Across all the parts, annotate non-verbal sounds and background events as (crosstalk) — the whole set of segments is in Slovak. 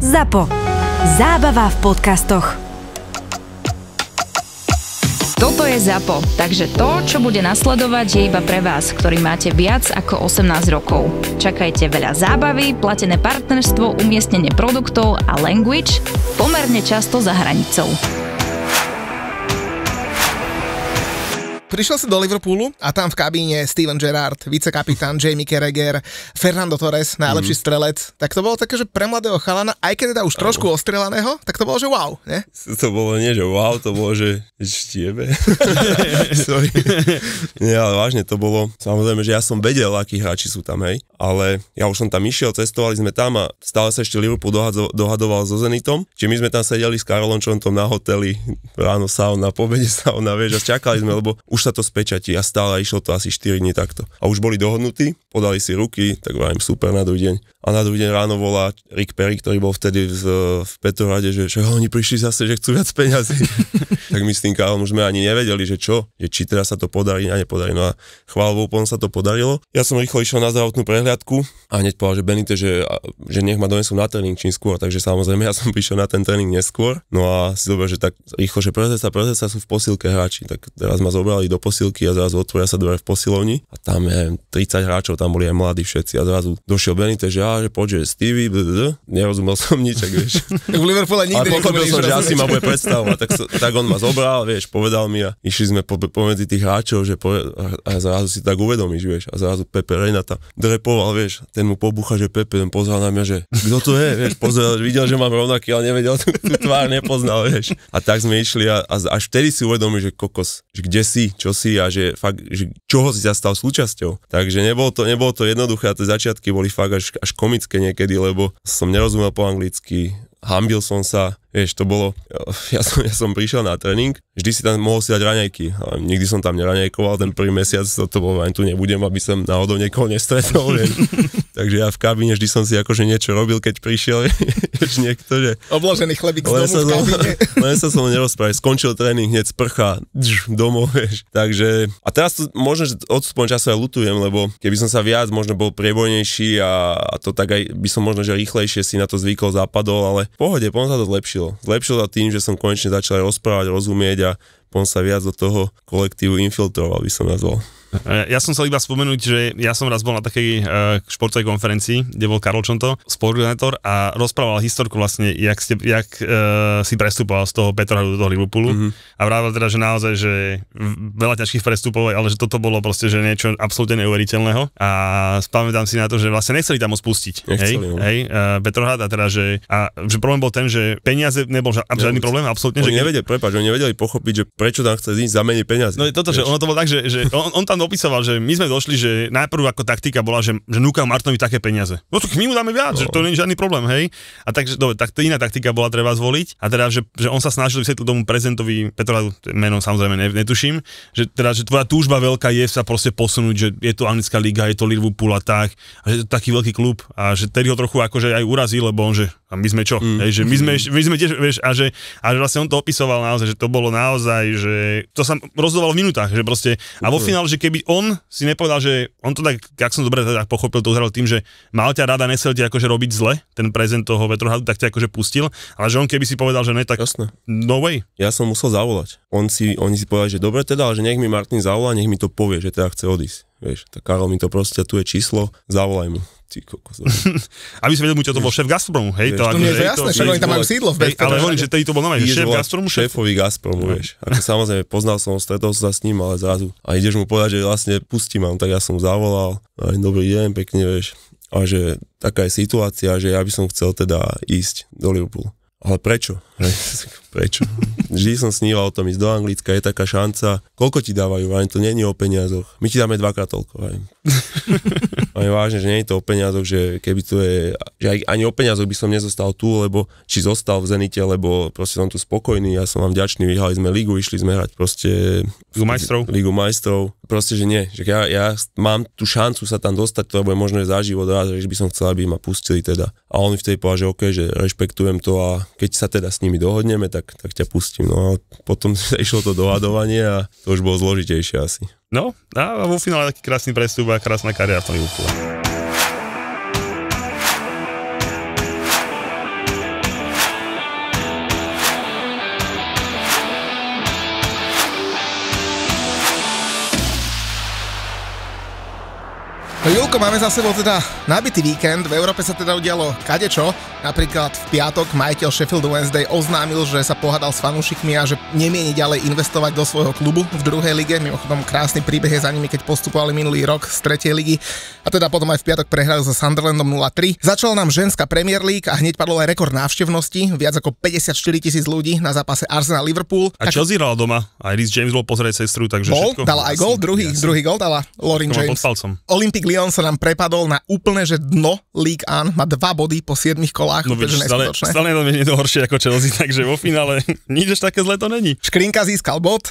ZAPO. Zábava v podcastoch. Toto je ZAPO, takže to, čo bude nasledovať, je iba pre vás, ktorý máte viac ako 18 rokov. Čakajte veľa zábavy, platené partnerstvo, umiestnenie produktov a language pomerne často za hranicou. Prišiel si do Liverpoolu a tam v kabíne Steven Gerrard, vicekapitán Jamie Carragher, Fernando Torres, najlepší mm. strelec. Tak to bolo také, že pre mladého chalana, aj keď teda už ano. trošku ostrelaného, tak to bolo, že wow, ne? To bolo nie, že wow, to bolo, že štiebe. (laughs) Sorry. nie, ale vážne to bolo. Samozrejme, že ja som vedel, akí hráči sú tam, hej. Ale ja už som tam išiel, cestovali sme tam a stále sa ešte Liverpool dohadzo- dohadoval so Zenitom. Čiže my sme tam sedeli s Karolom Čontom na hoteli, ráno sauna, po obede sauna, vieš, a čakali sme, lebo už už sa to spečatí a stále išlo to asi 4 dní takto. A už boli dohodnutí, podali si ruky, tak vám super na druhý deň. A na druhý deň ráno volá Rick Perry, ktorý bol vtedy v, v Petrohrade, že, že oni prišli zase, že chcú viac peňazí. (laughs) tak my s tým Karlom už sme ani nevedeli, že čo, že či teraz sa to podarí a nepodarí. No a chválou potom sa to podarilo. Ja som rýchlo išiel na zdravotnú prehliadku a hneď povedal, že Benite, že, že nech ma donesú na tréning čím skôr, takže samozrejme ja som (laughs) prišiel na ten tréning neskôr. No a si dobre, že tak rýchlo, že prezesa, prezesa sú v posilke hráči, tak teraz ma zobrali do posilky a zrazu otvoria sa dvere v posilovni a tam je 30 hráčov, tam boli aj mladí všetci a zrazu došiel Benite, že ja, že poď, Stevie, bdd, nerozumel som nič, tak vieš. v (laughs) Liverpoole nikdy Ale pochopil som, že asi ma bude predstavovať, tak, so, tak on ma zobral, vieš, povedal mi a išli sme po, pomedzi tých hráčov, že po, a, zrazu si tak uvedomíš, vieš, a zrazu Pepe Renata drepoval, vieš, ten mu pobucha, že Pepe, ten pozval na mňa, že kto to je, vieš, pozrel, videl, že mám rovnaký, ale nevedel, tú, (laughs) tú tvár nepoznal, vieš. A tak sme išli a, a až vtedy si uvedomíš, že kokos, že kde si, čo si a že fakt, že čoho si sa stal súčasťou. Takže nebolo to, nebolo to jednoduché a tie začiatky boli fakt až, až komické niekedy, lebo som nerozumel po anglicky, hambil som sa, Vieš, to bolo, (laughs) ja som, ja som prišiel na tréning, vždy si tam mohol si dať raňajky. ale nikdy som tam neraňajkoval, ten prvý mesiac to, to bolo, ani tu nebudem, aby som náhodou niekoho nestretol. (laughs) Vieš. Takže ja v kabíne vždy som si akože niečo robil, keď prišiel (laughs) vieš, niekto, že... Obložený chlebík z domu sa som, Len sa som nerozprával, skončil tréning, hneď sprcha, dž, domov, vieš. Takže, a teraz to, možno, že odstupom času aj lutujem, lebo keby som sa viac možno bol priebojnejší a, a to tak aj by som možno, že rýchlejšie si na to zvykol, zapadol, ale v pohode, potom sa to zlepšil zlepšilo. Zlepšilo sa tým, že som konečne začal rozprávať, rozumieť a potom sa viac do toho kolektívu infiltroval, by som nazval. E, ja som chcel iba spomenúť, že ja som raz bol na takej uh, športovej konferencii, kde bol Karol Čonto, sportkoordinátor a rozprával historku vlastne, jak, ste, jak uh, si prestupoval z toho Petra do toho Liverpoolu mm-hmm. a vravel teda, že naozaj, že veľa ťažkých prestupov, ale že toto bolo proste, že niečo absolútne neuveriteľného a spamätám si na to, že vlastne nechceli tam spustiť. Nechceli, no. hej, hej, uh, Petrohrad a teda, že, a, že problém bol ten, že peniaze nebol ža- žiadny problém, absolútne. Oni že nevedeli, prepáč, oni nevedeli pochopiť, že prečo tam chce ísť za menej peniazy. No je toto, vieš? že ono to bolo tak, že, že on, on tam Milan opisoval, že my sme došli, že najprv ako taktika bola, že, že núkam Martinovi také peniaze. No tak my mu dáme viac, no. že to nie je žiadny problém, hej. A takže, dobre, tak iná taktika bola treba zvoliť. A teda, že, že on sa snažil vysvetliť tomu prezentovi, Petra, meno samozrejme ne, netuším, že teda, že tvoja túžba veľká je sa proste posunúť, že je to anglická liga, je to Liverpool a tak, a že je to taký veľký klub a že tedy ho trochu akože aj urazí, lebo on, že a my sme čo? Mm. Hej, že my sme, my sme tiež, vieš, a že, a že vlastne on to opisoval naozaj, že to bolo naozaj, že to sa rozhodovalo v minútach, že proste, a vo finále, že keby on si nepovedal, že on to tak, ak som dobre teda pochopil, to uzral tým, že mal ťa rada, nesel ti akože robiť zle, ten prezent toho vetrohadu, tak ťa akože pustil, ale že on keby si povedal, že ne, tak Jasne. no way. Ja som musel zavolať. On si, oni si povedali, že dobre teda, ale že nech mi Martin zavolá, nech mi to povie, že teda chce odísť. Vieš, tak Karol mi to proste, tu je číslo, zavolaj mu. Ty kokos. (laughs) Aby si vedel, mu čo to bol šéf Gazpromu, hej? Vieš, to, to nie je to jasné, však oni tam majú sídlo v hej, Ale hovorím, že tedy to bol nový šéf Gazpromu, šéf. Šéfovi Gazpromu, no. vieš. Ako samozrejme, poznal som ho, stretol som sa s ním, ale zrazu. A ideš mu povedať, že vlastne pustí mám, tak ja som zavolal. Aj dobrý deň, pekne, vieš. A že taká je situácia, že ja by som chcel teda ísť do Liverpoolu. Ale prečo? prečo? Vždy som sníval o tom ísť do Anglicka, je taká šanca. Koľko ti dávajú? Aj to není o peniazoch. My ti dáme dvakrát toľko. Aj. aj (laughs) vážne, že nie je to o peniazoch, že keby tu je... Že aj, ani o peniazoch by som nezostal tu, lebo či zostal v Zenite, lebo proste som tu spokojný, ja som vám vďačný, vyhali, sme ligu, išli sme hrať proste... Ligu majstrov. Ligu majstrov. Proste, že nie. Že ja, ja mám tú šancu sa tam dostať, to je možné za život raz, že by som chcel, aby ma pustili teda. A on v tej povedal, že OK, že rešpektujem to a keď sa teda s ním nimi dohodneme, tak, tak ťa pustím. No a potom (laughs) išlo to dohadovanie a to už bolo zložitejšie asi. No a vo finále taký krásny prestup a krásna kariéra to vyúpila. Júko, máme za sebou teda nabitý víkend, v Európe sa teda udialo kadečo, napríklad v piatok majiteľ Sheffield Wednesday oznámil, že sa pohádal s fanúšikmi a že nemieni ďalej investovať do svojho klubu v druhej lige, mimochodom krásny príbeh je za nimi, keď postupovali minulý rok z tretej ligy a teda potom aj v piatok prehrali so Sunderlandom 0-3. Začala nám ženská Premier League a hneď padol aj rekord návštevnosti, viac ako 54 tisíc ľudí na zápase Arsenal-Liverpool. A tak... Chelsea hrala doma, aj James bol pozrieť sestru, takže bol, všetko. Dala aj gol, druhý, druhý gol dala Lorin James. Pod palcom. Olympic Lyon sa nám prepadol na úplne, že dno League An, má dva body po 7 kolách, no, vieš, stále, stále je to horšie ako Chelsea, (laughs) takže vo finále (laughs) nič až také zle to není. Škrinka získal bod, uh,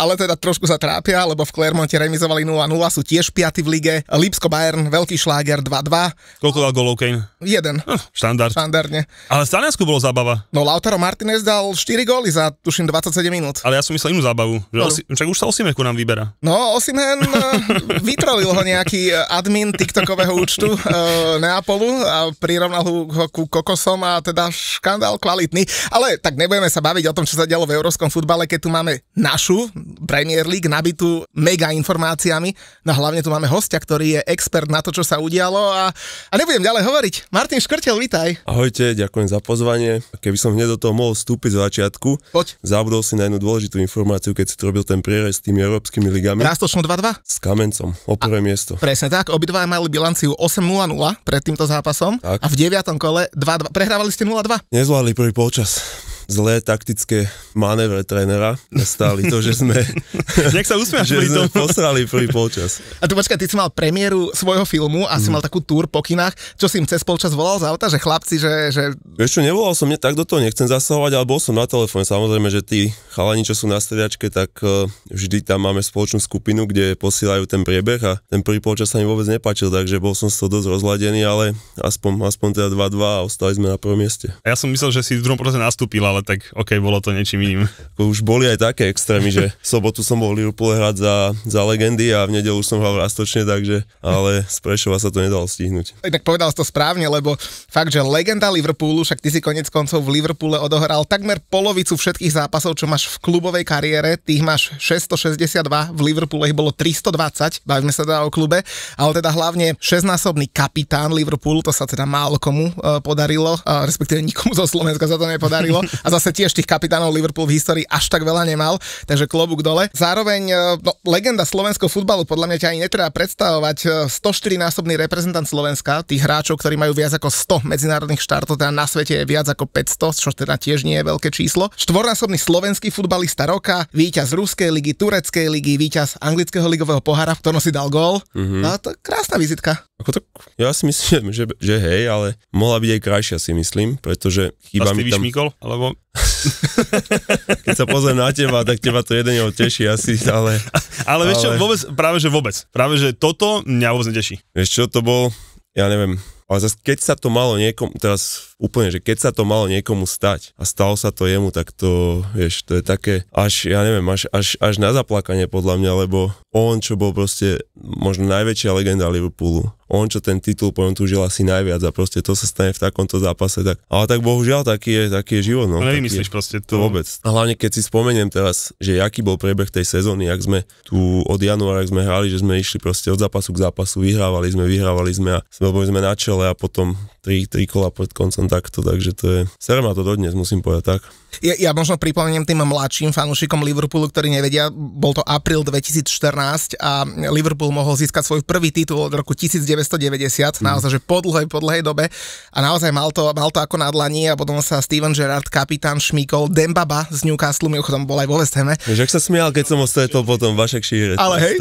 ale teda trošku sa trápia, lebo v Clermonte remizovali 0-0, sú tiež piaty v lige. Lipsko Bayern, veľký šláger 2-2. Koľko dal golov Kane? Jeden. Uh, štandard. Štandardne. Ale v Stanesku bolo zábava. No Lautaro Martinez dal 4 góly za tuším 27 minút. Ale ja som myslel inú zábavu, že no. osi, však už sa Osimeku nám vyberá. No Osimen eh, vytrolil ho nejaký eh, admin TikTokového účtu uh, Neapolu a prirovnal ho ku kokosom a teda škandál kvalitný. Ale tak nebudeme sa baviť o tom, čo sa dialo v európskom futbale, keď tu máme našu Premier League nabitú mega informáciami. No hlavne tu máme hostia, ktorý je expert na to, čo sa udialo a, a nebudem ďalej hovoriť. Martin Škrtel, vítaj. Ahojte, ďakujem za pozvanie. Keby som hneď do toho mohol vstúpiť z začiatku, Poď. zabudol si na jednu dôležitú informáciu, keď si to robil ten prierez s tými európskymi ligami. Rastočno 2-2? S Kamencom, o prvé a, miesto. Presne tak tak obidva mali bilanciu 8-0-0 pred týmto zápasom tak. a v 9. kole 2-2. Prehrávali ste 0-2. Nezvládli prvý polčas zlé taktické manévre trénera stáli to, že sme... Nech (laughs) sa usmiaš že pri tom. (laughs) posrali prvý polčas. A tu počkaj, ty si mal premiéru svojho filmu a mm. si mhm. mal takú túr po kinách, čo si im cez polčas volal za auta, že chlapci, že... že... Vieš čo, nevolal som, ne, tak do toho nechcem zasahovať, ale bol som na telefóne. Samozrejme, že tí chalani, čo sú na strediačke, tak uh, vždy tam máme spoločnú skupinu, kde posielajú ten priebeh a ten prvý polčas sa mi vôbec nepáčil, takže bol som z toho dosť rozladený, ale aspoň, aspoň teda 2-2 a ostali sme na prvom mieste. A ja som myslel, že si v druhom procese nastúpil, ale tak OK, bolo to niečím iným. Už boli aj také extrémy, že (laughs) sobotu som bol v Liverpoole hrať za, za legendy a v nedelu som hral rastočne, takže, ale z Prešova sa to nedalo stihnúť. Tak povedal si to správne, lebo fakt, že legenda Liverpoolu, však ty si konec koncov v Liverpoole odohral takmer polovicu všetkých zápasov, čo máš v klubovej kariére, tých máš 662, v Liverpoole ich bolo 320, bavíme sa teda o klube, ale teda hlavne 6-násobný kapitán Liverpoolu, to sa teda málo komu e, podarilo, respektíve nikomu zo Slovenska sa to nepodarilo, (laughs) a zase tiež tých kapitánov Liverpool v histórii až tak veľa nemal, takže klobúk dole. Zároveň e, no, legenda slovenského futbalu, podľa mňa ťa ani netreba predstavovať, 104-násobný e, reprezentant Slovenska, tých hráčov, ktorí majú viac ako 100 medzinárodných štartov, teda na svete je viac ako 500, čo teda tiež nie je veľké číslo. Štvornásobný slovenský futbalista roka, víťaz Ruskej ligy, Tureckej ligy, víťaz Anglického ligového pohára, v ktorom si dal gól. Mm-hmm. No, to krásna vizitka. Ako to, ja si myslím, že, že, hej, ale mohla byť aj krajšia si myslím, pretože chýba mi tam... Mikol, alebo... (laughs) Keď sa pozriem na teba, tak teba to jeden jeho teší asi, ale... Ale vieš ale... čo, vôbec, práve že vôbec. Práve že toto mňa vôbec neteší. Vieš čo, to bol, ja neviem, ale zase keď sa to malo niekomu, teraz úplne, že keď sa to malo niekomu stať a stalo sa to jemu, tak to, vieš, to je také až, ja neviem, až, až, až na zaplakanie podľa mňa, lebo on, čo bol proste možno najväčšia legenda Liverpoolu, on čo ten titul potom túžil asi najviac a proste to sa stane v takomto zápase. Tak, ale tak bohužiaľ taký je, taký je život. No, no nevymyslíš proste to. Vôbec. A hlavne keď si spomeniem teraz, že aký bol priebeh tej sezóny, ak sme tu od januára, ak sme hrali, že sme išli proste od zápasu k zápasu, vyhrávali sme, vyhrávali sme a sme, boli sme na čele a potom tri, tri kola pred koncom takto, takže to je... Ser ma to dodnes, musím povedať tak. Ja, ja možno pripomeniem tým mladším fanúšikom Liverpoolu, ktorí nevedia, bol to apríl 2014 a Liverpool mohol získať svoj prvý titul od roku 1900 1990, mm. naozaj, že po dlhej, po dlhej dobe a naozaj mal to, mal to ako na dlani a potom sa Steven Gerrard, kapitán šmíkol, Dembaba z Newcastle, mimochodom bol aj vo West Hame. Že sa smial, keď som ostretol potom, Vašek Šírec. Ale hej.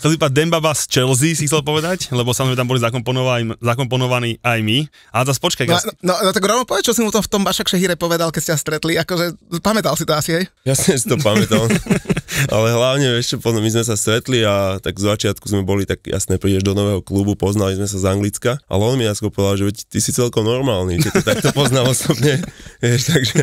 Chcel si Dembaba z Chelsea, si chcel povedať, lebo samozrejme tam boli zakomponovaní, zakomponovaní aj my. A zase počkaj. No, no, no, tak rovno povedz, čo si mu to v tom Vašek Šehire povedal, keď ste stretli, akože pamätal si to asi, hej? Jasne si to pamätal. (laughs) Ale hlavne, vieš, potom my sme sa stretli a tak z začiatku sme boli tak jasné, prídeš do nového klubu, Google, poznali sme sa z Anglicka, ale on mi ako povedal, že ty si celkom normálny, že to takto poznal osobne, (laughs) vieš, takže,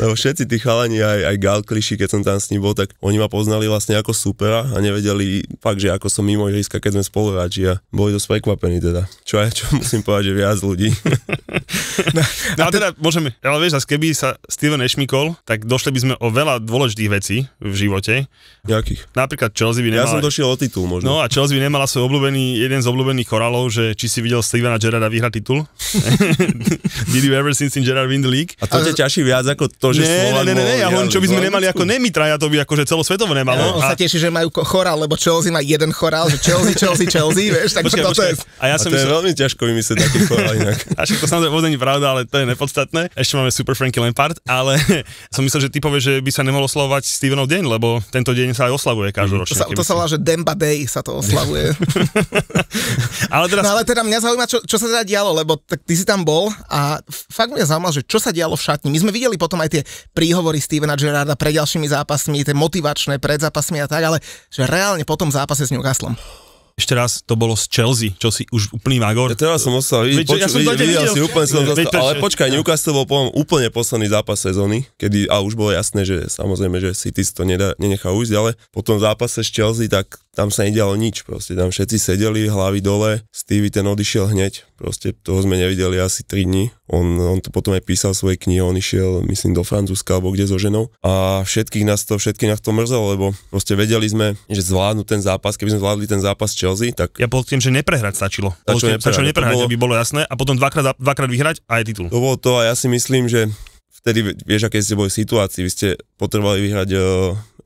lebo všetci tí chalani, aj, aj Gal Kliši, keď som tam s ním bol, tak oni ma poznali vlastne ako supera a nevedeli fakt, že ako som mimo ihriska, keď sme spoluhráči a boli dosť prekvapení teda. Čo aj, čo musím povedať, že viac ľudí. (laughs) no, no a teda môžeme, ale vieš, zase keby sa Steven nešmikol, tak došli by sme o veľa dôležitých vecí v živote. Jakých? Napríklad Chelsea by nemala... Ja som došiel o titul možno. No a Chelsea by nemala svoj obľúbený, jeden z obľúbených chorálov, že či si videl Stevena Gerrarda vyhrať titul? (laughs) Did you ever in Gerrard win the league? A to ťa ťaší viac ako to, že Slovan ne, ne, ne, ja hovorím, čo by sme nemali ako nemi traja, to by akože celosvetovo nemalo. No, no, on a... sa teší, že majú chorál, lebo Chelsea má jeden chorál, že Chelsea, Chelsea, Chelsea, vieš, tak to, toto je. A ja som a to myslel... je veľmi ťažko vymyslieť taký chorál inak. a (laughs) však to samozrejme vôbec nie je pravda, ale to je nepodstatné. Ešte máme super Frankie Lampard, ale (laughs) som myslel, že ty povieš, že by sa nemohlo oslavovať Stevenov deň, lebo tento deň sa aj oslavuje každoročne. To sa, to sa volá, že Demba Day sa to oslavuje ale, teraz... no, ale teda mňa zaujíma, čo, čo sa teda dialo, lebo tak ty si tam bol a fakt mňa zaujíma, že čo sa dialo v šatni. My sme videli potom aj tie príhovory Stevena Gerarda pred ďalšími zápasmi, tie motivačné pred zápasmi a tak, ale že reálne potom tom zápase s Newcastlom. Ešte raz, to bolo z Chelsea, čo si už úplný magor. Ja teraz som ostal, vidí, poču, ja som vidí, videl, videl, si úplne som zastal, veď, ale počkaj, Newcastle bol poviem, úplne posledný zápas sezóny, kedy, a už bolo jasné, že samozrejme, že City si to nedá, nenechá ujsť, ale po tom zápase s Chelsea, tak tam sa nedialo nič, proste tam všetci sedeli, hlavy dole, Stevie ten odišiel hneď, proste toho sme nevideli asi 3 dní, on, on to potom aj písal svoje knihy, on išiel myslím do Francúzska alebo kde so ženou a všetkých nás to, všetkých nás to mrzelo, lebo proste vedeli sme, že zvládnu ten zápas, keby sme zvládli ten zápas Chelsea, tak... Ja bol tým, že neprehrať stačilo. Bol tým, neprehrať, stačilo neprehrať, bolo... aby bolo jasné a potom dvakrát, dvakrát vyhrať a je titul. To bolo to a ja si myslím, že vtedy vieš, aké ste boli situácii, vy ste potrebovali vyhrať uh,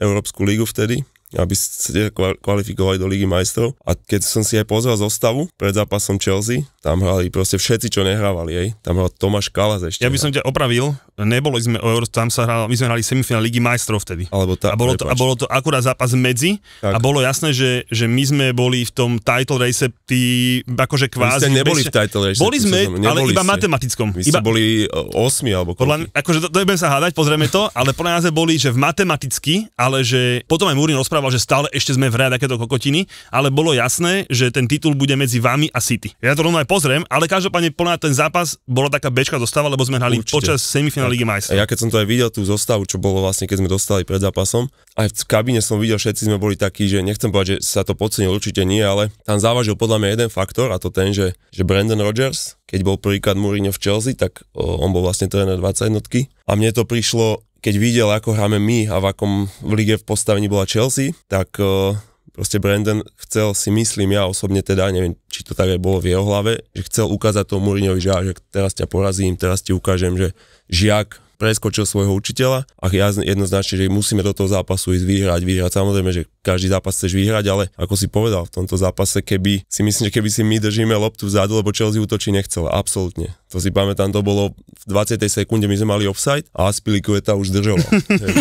Európsku lígu vtedy, aby ste kvalifikovali do Ligy majstrov. A keď som si aj pozrel zostavu pred zápasom Chelsea, tam hrali proste všetci, čo nehrávali, hej. Tam hral Tomáš Kalas ešte. Ja by no. som ťa opravil, neboli sme o tam sa hral, my sme hrali semifinál Ligy majstrov vtedy. Alebo tá, a, bolo to, a bolo to akurát zápas medzi tak. a bolo jasné, že, že my sme boli v tom title race, tí akože kvázi... Vy ste neboli bez... v title race. Boli sme, som, ale iba ste. matematickom. Vy iba... ste boli 8 alebo koľko. Podľa, akože to, to sa hádať, pozrieme to, ale podľa nás boli, že v matematicky, ale že potom aj Múrin rozprával rozprával, že stále ešte sme v hre takéto kokotiny, ale bolo jasné, že ten titul bude medzi vami a City. Ja to rovno aj pozriem, ale každopádne plná ten zápas bola taká bečka dostava, lebo sme hrali Určite. počas semifinále Ligy majstrov. Ja keď som to aj videl tú zostavu, čo bolo vlastne, keď sme dostali pred zápasom, aj v kabíne som videl, všetci sme boli takí, že nechcem povedať, že sa to podcenil, určite nie, ale tam závažil podľa mňa jeden faktor a to ten, že, že Brandon Rogers, keď bol príklad Mourinho v Chelsea, tak on bol vlastne tréner 21 a mne to prišlo keď videl, ako hráme my a v akom v lige v postavení bola Chelsea, tak e, proste Brandon chcel, si myslím ja osobne teda, neviem, či to tak aj bolo v jeho hlave, že chcel ukázať tomu Mourinhovi, že, že teraz ťa porazím, teraz ti ukážem, že žiak preskočil svojho učiteľa a ja jednoznačne, že musíme do toho zápasu ísť vyhrať, vyhrať. Samozrejme, že každý zápas chceš vyhrať, ale ako si povedal, v tomto zápase, keby si myslím, že keby si my držíme loptu vzadu, lebo Chelsea útočí nechcel, absolútne to si pamätám, to bolo v 20. sekunde, my sme mali offside a Aspilikueta už držalo. (laughs)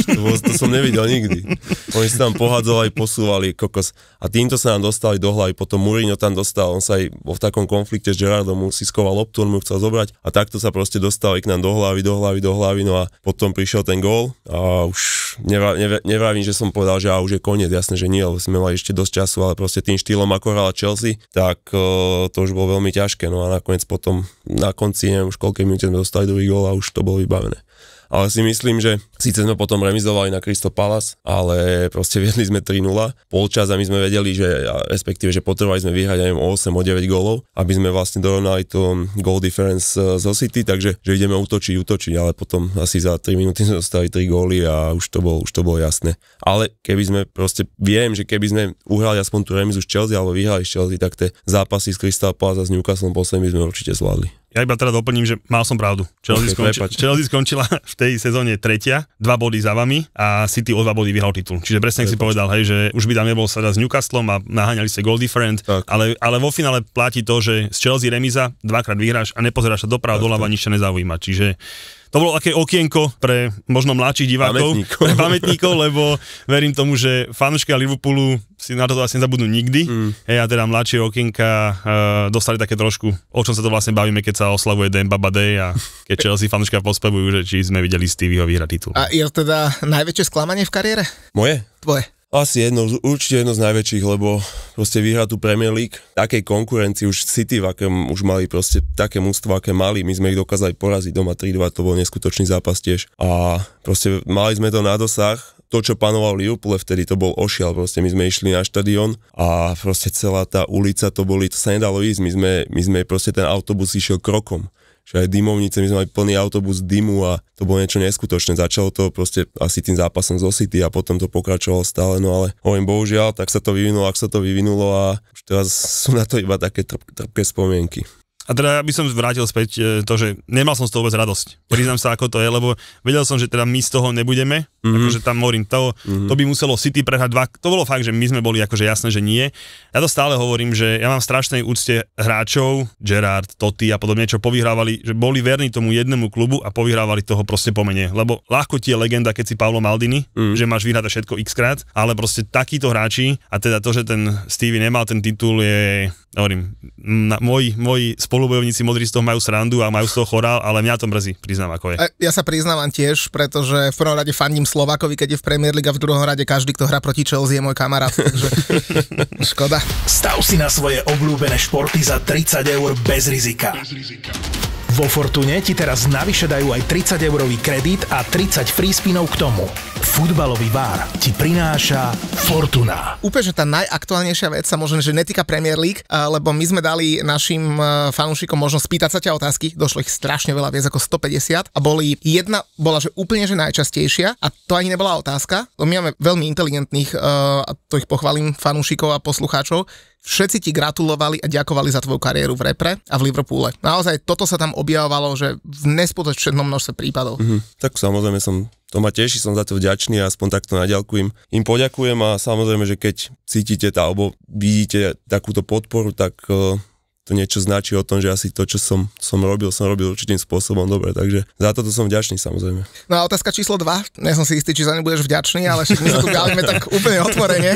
to, bolo, to som nevidel nikdy. Oni sa tam pohadzovali, posúvali, kokos. A týmto sa nám dostali do hlavy, potom Mourinho tam dostal, on sa aj v takom konflikte s Gerardom mu si skoval loptu, on mu chcel zobrať a takto sa proste dostali k nám do hlavy, do hlavy, do hlavy, no a potom prišiel ten gól a už nevravím, že som povedal, že a už je koniec, jasné, že nie, lebo sme mali ešte dosť času, ale proste tým štýlom, ako hrala Chelsea, tak uh, to už bolo veľmi ťažké, no a nakoniec potom na konci minúci, neviem už koľkej minúte sme dostali druhý gól a už to bolo vybavené. Ale si myslím, že síce sme potom remizovali na Crystal Palace, ale proste viedli sme 3-0. Polčas a my sme vedeli, že respektíve, že potrebovali sme vyhrať aj o 8, o 9 gólov, aby sme vlastne dorovnali to goal difference e, zo City, takže že ideme útočiť, utočiť, ale potom asi za 3 minúty sme dostali 3 góly a už to, bolo, už to bolo jasné. Ale keby sme proste, viem, že keby sme uhrali aspoň tú remizu z Chelsea alebo vyhrali z Chelsea, tak tie zápasy z Crystal Palace a s Newcastle posledný by sme určite zvládli. Ja iba teda doplním, že mal som pravdu. Chelsea, okay, skonči- Chelsea skončila v tej sezóne tretia, dva body za vami a City o dva body vyhral titul. Čiže presne si povedal, hej, že už by tam nebol sa s Newcastlom a naháňali ste goal different, ale, ale vo finále platí to, že z Chelsea remiza, dvakrát vyhráš a nepozeráš sa doprava, doľava, nič sa nezaujíma. Čiže to bolo také okienko pre možno mladších divákov, pamätníkov. pre pamätníkov, lebo verím tomu, že fanúška Liverpoolu si na to vlastne zabudnú nikdy. Mm. Hej, a teda mladšie okienka e, dostali také trošku, o čom sa to vlastne bavíme, keď sa oslavuje Baba Day a keď Chelsea fanúška pospevujú, že či sme videli Stevieho vyhrať titul. A je teda najväčšie sklamanie v kariére? Moje? Tvoje. Asi jedno, určite jedno z najväčších, lebo proste vyhrá tu Premier League. Takej konkurencii už City, v akém už mali proste také mústvo, aké mali. My sme ich dokázali poraziť doma 3-2, to bol neskutočný zápas tiež. A proste mali sme to na dosah, to, čo panoval Liverpool, vtedy to bol ošial, proste my sme išli na štadión a proste celá tá ulica, to boli, to sa nedalo ísť, my sme, my sme proste ten autobus išiel krokom že aj dymovnice, my sme mali plný autobus dymu a to bolo niečo neskutočné. Začalo to proste asi tým zápasom zo City a potom to pokračovalo stále, no ale hovorím bohužiaľ, tak sa to vyvinulo, ak sa to vyvinulo a už teraz sú na to iba také trpké spomienky. A teda by som vrátil späť e, to, že nemal som z toho vôbec radosť. Priznám sa, ako to je, lebo vedel som, že teda my z toho nebudeme, mm-hmm. akože tam hovorím, to, mm-hmm. to by muselo City prehrať dva, to bolo fakt, že my sme boli akože jasné, že nie. Ja to stále hovorím, že ja mám strašnej úcte hráčov, Gerard, Totti a podobne, čo povyhrávali, že boli verní tomu jednému klubu a povyhrávali toho proste pomene. Lebo ľahko ti je legenda, keď si Paolo Maldini, mm-hmm. že máš vyhrať všetko x krát, ale proste takíto hráči a teda to, že ten Stevie nemal ten titul je hovorím, na, moji, moji spolubojovníci modrí z toho majú srandu a majú z toho chorál, ale mňa to mrzí, priznám ako je. Ja sa priznávam tiež, pretože v prvom rade fandím Slovakovi, keď je v Premier League a v druhom rade každý, kto hrá proti Chelsea je môj kamarát, takže (laughs) škoda. Stav si na svoje obľúbené športy za 30 eur bez rizika. Bez rizika. Vo Fortune ti teraz navyše dajú aj 30 eurový kredit a 30 free spinov k tomu. Futbalový vár ti prináša Fortuna. Úplne, že tá najaktuálnejšia vec sa možno, že netýka Premier League, lebo my sme dali našim e, fanúšikom možnosť spýtať sa ťa otázky, došlo ich strašne veľa, viac ako 150 a boli jedna, bola že úplne že najčastejšia a to ani nebola otázka, no, my máme veľmi inteligentných, e, a to ich pochválim fanúšikov a poslucháčov, všetci ti gratulovali a ďakovali za tvoju kariéru v repre a v Liverpoole. Naozaj toto sa tam objavovalo, že v nespočetnom množstve prípadov. Mm-hmm. Tak samozrejme som, to ma teší, som za to vďačný a aspoň takto naďalku im, im poďakujem a samozrejme, že keď cítite tá, alebo vidíte takúto podporu, tak uh, to niečo značí o tom, že asi to, čo som, som robil, som robil určitým spôsobom dobre, takže za toto som vďačný samozrejme. No a otázka číslo 2, ja som si istý, či za ne budeš vďačný, ale však my sa tu bavíme tak úplne otvorene,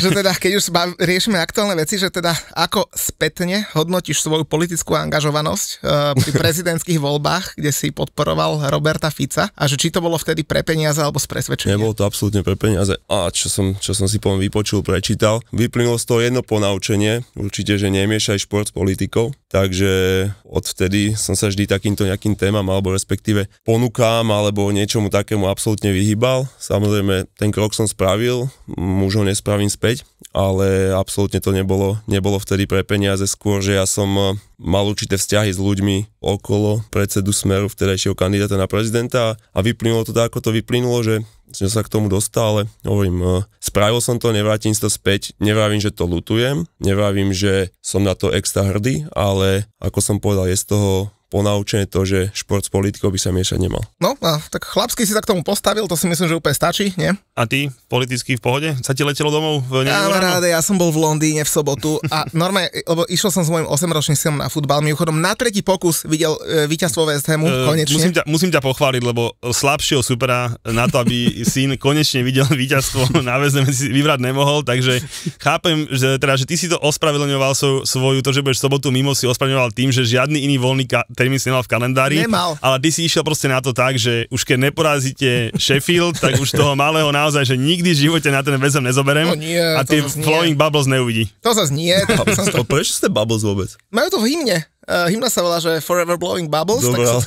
že teda keď už bav, riešime aktuálne veci, že teda ako spätne hodnotíš svoju politickú angažovanosť uh, pri (laughs) prezidentských voľbách, kde si podporoval Roberta Fica a že či to bolo vtedy pre peniaze alebo z presvedčenia. Nebolo to absolútne pre peniaze. A čo som, čo som si poviem vypočul, prečítal, vyplynulo z toho jedno ponaučenie, určite, že nemiešaj šport politikou, takže odvtedy som sa vždy takýmto nejakým témam alebo respektíve ponukám alebo niečomu takému absolútne vyhýbal. Samozrejme, ten krok som spravil, už ho nespravím späť, ale absolútne to nebolo, nebolo vtedy pre peniaze, skôr, že ja som eh, mal určité vzťahy s ľuďmi okolo predsedu Smeru, vtedajšieho kandidáta na prezidenta a vyplynulo to tak, ako to vyplynulo, že som sa k tomu dostal, ale hovorím, e, spravil som to, nevrátim sa späť, nevravím, že to lutujem, nevravím, že som na to extra hrdý, ale ako som povedal, je z toho ponaučené to, že šport s politikou by sa miešať nemal. No a tak chlapsky si sa k tomu postavil, to si myslím, že úplne stačí, nie? A ty, politicky v pohode? Sa ti letelo domov? V ráde, ja som bol v Londýne v sobotu a (laughs) normálne, lebo išiel som s môjim 8-ročným synom na futbal, mimochodom na tretí pokus videl e, víťazstvo West Hamu, e, konečne. Musím ťa, musím ťa pochváliť, lebo slabšieho supera na to, aby (laughs) syn konečne videl víťazstvo na West si vybrať nemohol, takže chápem, že, teda, že ty si to ospravedlňoval svoju, to, že budeš sobotu mimo si ospravedlňoval tým, že žiadny iný voľný ka- termín nemal v kalendári. Nemal. Ale ty si išiel proste na to tak, že už keď neporazíte (laughs) Sheffield, tak už toho malého naozaj, že nikdy v živote na ten väzem nezoberem No nie, a tie Flowing nie. Bubbles neuvidí. To zase nie. To, to, to, to, to, to, to, to, to, to, to, to, to, to, to, to, Uh, hymna sa volá, že Forever Blowing Bubbles. Dobre. Tak,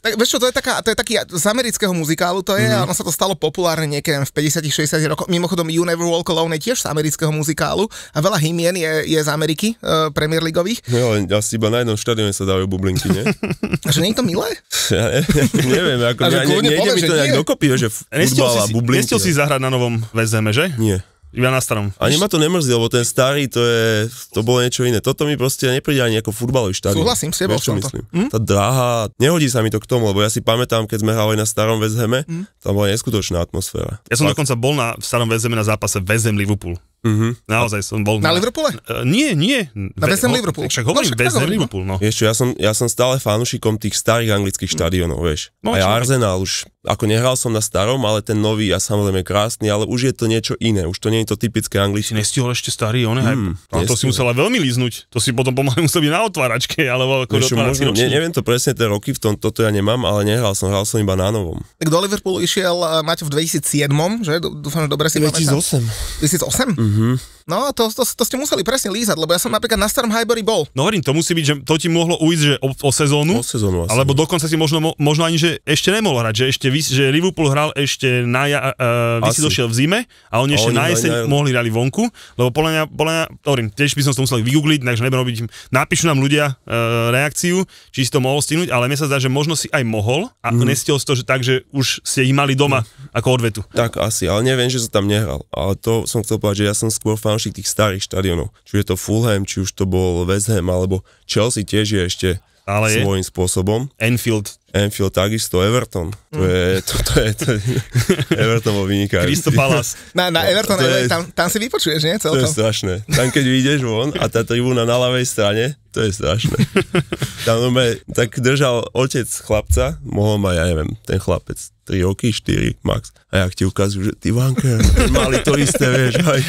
(laughs) tak vieš čo, to je, taká, to je taký, z amerického muzikálu to je mm-hmm. a ono sa to stalo populárne niekedy v 50 60 rokoch. Mimochodom You Never Walk Alone je tiež z amerického muzikálu a veľa hymien je, je z Ameriky, uh, Premier Leagueových. No, ale asi iba na jednom štadióne sa dajú bublinky, nie? (laughs) a že nie je to milé? (laughs) Ja ne, neviem, ako, ja, ne, nejde mi to nejak dokopy, že futbal a bublinky. Nestil si zahrať na novom VZM, že? Nie. Iba na starom. Ani ma to nemrzí, lebo ten starý, to je, to bolo niečo iné. Toto mi proste nepríde ani ako futbalový štadión. Súhlasím s tebou v Myslím. Hm? Tá dráha, nehodí sa mi to k tomu, lebo ja si pamätám, keď sme hrali na starom Vezheme, hm? tam bola neskutočná atmosféra. Ja som Fakt. dokonca bol na, v starom Vezheme na zápase Vezem Liverpool. Mm-hmm. Naozaj som bol... Na, na Liverpoole? Uh, nie, nie. Na West Ham Liverpool. Však hovorím no, West Ham no. Liverpool, no. Ešte, ja som, ja som stále fanušikom tých starých anglických mhm. štadionov, vieš. No, Aj Arsenal už, ako nehral som na starom, ale ten nový ja samozrejme krásny, ale už je to niečo iné, už to nie je to typické anglické. Si nestihol ešte starý, on mm, no, to si musela veľmi líznuť, to si potom pomaly (laughs) musel byť na otváračke, alebo ako vieš, možno, ne, neviem to presne, tie roky v tom, toto ja nemám, ale nehral som, hral som iba na novom. Tak do Liverpoolu išiel, eh, máte v 2007, že? Dúfam, že dobre si 2008. 2008? Mm. Mm-hmm. No, to, to, to ste museli presne lízať, lebo ja som napríklad na starom Highbury bol. No hovorím, to musí byť, že to ti mohlo ujsť že o, o sezónu. O sezónu asi. Alebo no. dokonca si možno, možno ani, že ešte nemohol hrať, že ešte že Liverpool hral ešte na, uh, e, vy si došiel v zime a oni a ešte oni na jeseň mohli hrali vonku, lebo podľa mňa, podľa mňa hovorím, tiež by som to musel vygoogliť, takže nebudem robiť, napíšu nám ľudia uh, reakciu, či si to mohol stihnúť, ale mne sa zdá, že možno si aj mohol a mm. nestihol si to, že tak, že už ste ich mali doma mm. ako odvetu. Tak asi, ale neviem, že sa tam nehral, ale to som chcel povedať, že ja som skôr fanšik tých starých štadionov. Či už je to Fulham, či už to bol West Ham, alebo Chelsea tiež je ešte ale je. svojím spôsobom. Enfield. Enfield takisto, Everton. To je, mm. to, to je, to je (laughs) Everton bol vynikajúci. Christo Palace. Na, na Everton, to je, tam, tam si vypočuješ, nie? Celkom. To je strašné. Tam keď vyjdeš von a tá tribúna na ľavej strane, to je strašné. (laughs) Tam tak držal otec chlapca, mohol mať, ja neviem, ten chlapec 3 roky, 4 max. A ja ti ukazujú, že ty vanker, mali to isté, vieš. Aj,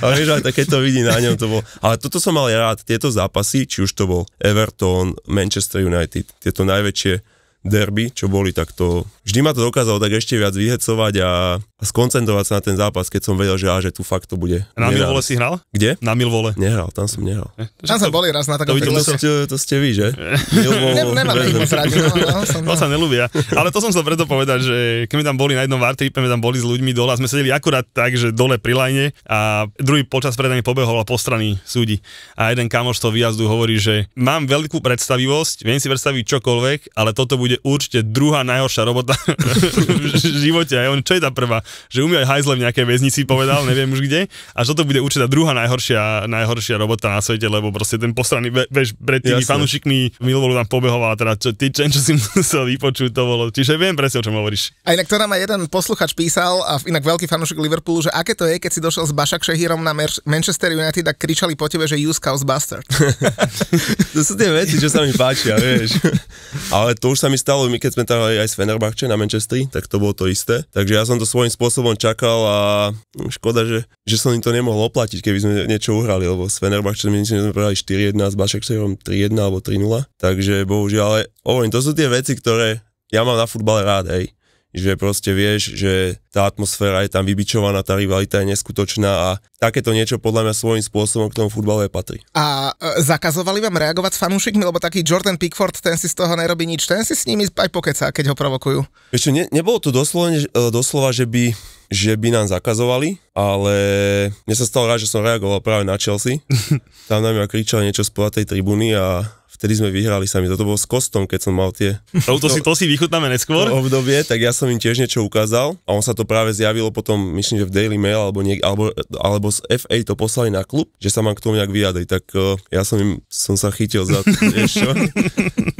(laughs) a vieš, aj takéto vidí na ňom to bol. Ale toto som mal rád, tieto zápasy, či už to bol Everton, Manchester United, tieto najväčšie derby, čo boli, tak to vždy ma to dokázalo tak ešte viac vyhecovať a, a skoncentrovať sa na ten zápas, keď som vedel, že, á, že tu fakt to bude. Na Milvole si hral? Kde? Na Milvole. Nehral, tam som nehral. Eh, to, tam sme boli raz na takom to, to, ste, to ste vy, že? (laughs) Milvol, ne, nemáme ich no, no, sa nelúbia. Ale to som sa preto povedať, že keď tam boli na jednom vartripe, my tam boli s ľuďmi dole a sme sedeli akurát tak, že dole pri lajne a druhý počas pred nami pobehol a strany súdi. A jeden kamoš to toho výjazdu hovorí, že mám veľkú predstavivosť, viem si predstaviť čokoľvek, ale toto bude bude určite druhá najhoršia robota (laughs) v živote. A on, čo je tá prvá? Že umie aj hajzle v nejakej väznici, povedal, neviem už kde. A že to bude určite tá druhá najhoršia, najhoršia robota na svete, lebo proste ten posraný, vieš, pred tými Jasne. fanúšikmi Milvolu tam pobehoval a teda čo, ty, čo, čo si (laughs) musel vypočuť, to bolo. Čiže viem presne, o čom hovoríš. A inak to nám aj jeden posluchač písal, a inak veľký fanúšik Liverpoolu, že aké to je, keď si došiel s Bašak Šehírom na Mer- Manchester United a kričali po tebe, že use cows bastard. (laughs) to sú tie veci, čo sa mi páčia, vieš. Ale to už sa mi mi stalo, my keď sme tam aj s Fenerbahče na Manchestri, tak to bolo to isté. Takže ja som to svojím spôsobom čakal a škoda, že, že som im to nemohol oplatiť, keby sme niečo uhrali, lebo s Fenerbahče my sme prehrali 4-1, s Bašekserom 3-1 alebo 3-0. Takže bohužiaľ, ale hovorím, to sú tie veci, ktoré ja mám na futbale rád, hej že proste vieš, že tá atmosféra je tam vybičovaná, tá rivalita je neskutočná a takéto niečo podľa mňa svojím spôsobom k tomu futbale patrí. A e, zakazovali vám reagovať s fanúšikmi, lebo taký Jordan Pickford, ten si z toho nerobí nič, ten si s nimi aj pokeca, keď ho provokujú. Ešte ne, nebolo to doslovne, e, doslova, že by že by nám zakazovali, ale mne sa stalo rád, že som reagoval práve na Chelsea. (laughs) Tam na mňa kričal niečo z tej tribúny a vtedy sme vyhrali sami. Toto bolo s Kostom, keď som mal tie... (laughs) To, to, si, to no. si vychutnáme neskôr. obdobie, tak ja som im tiež niečo ukázal a on sa to práve zjavilo potom, myslím, že v Daily Mail alebo, niek, alebo, alebo z FA to poslali na klub, že sa mám k tomu nejak vyjadriť. Tak uh, ja som im, som sa chytil za, (laughs) vieš čo,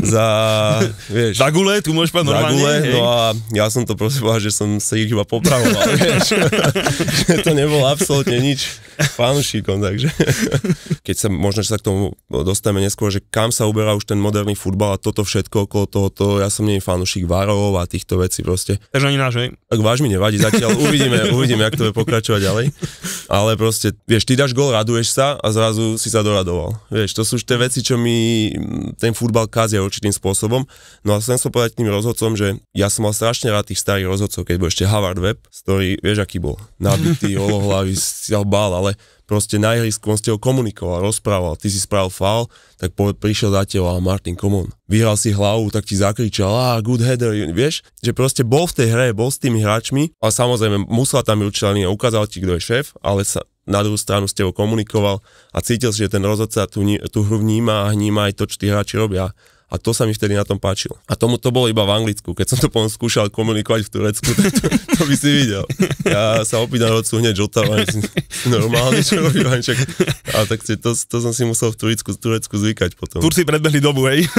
za, vieš... Za gule, tu môžeš povedať normálne. Gule, no a ja som to proste povedal, že som sa ich iba popravoval, (laughs) vieš. to nebolo absolútne nič fanúšikom, takže. Keď sa, možno, že sa k tomu dostaneme neskôr, že kam sa uberá už ten moderný futbal a toto všetko okolo tohoto, ja som nie fanúšik varov a týchto vecí proste. Takže ani náš, hej? Tak váš mi nevadí zatiaľ, (laughs) uvidíme, uvidíme, ak to bude pokračovať ďalej. Ale proste, vieš, ty dáš gol, raduješ sa a zrazu si sa doradoval. Vieš, to sú už tie veci, čo mi mm, ten futbal kazia určitým spôsobom. No a chcem sa povedať tým rozhodcom, že ja som mal strašne rád tých starých rozhodcov, keď bol ešte Havard Web, ktorý, vieš, aký bol, nabitý, holohlavý, (laughs) si ho bál, ale proste na ihrisku, on ste ho komunikoval, rozprával, ty si spravil foul, tak po, prišiel za teba a Martin, come on. Vyhral si hlavu, tak ti zakričal, a ah, good header, vieš, že proste bol v tej hre, bol s tými hráčmi a samozrejme musela tam byť určitá línia, ukázal ti, kto je šéf, ale sa na druhú stranu s tebou komunikoval a cítil si, že ten rozhodca tú, tú hru vníma a vníma aj to, čo tí hráči robia a to sa mi vtedy na tom páčilo. A tomu to bolo iba v Anglicku. Keď som to potom skúšal komunikovať v Turecku, (laughs) tak to, to by si videl. Ja sa opýtam rodcu hneď Jotava, normálne čo robí Vanček. A tak to, to, som si musel v Turecku, v Turecku zvykať potom. Turci predbehli dobu, hej.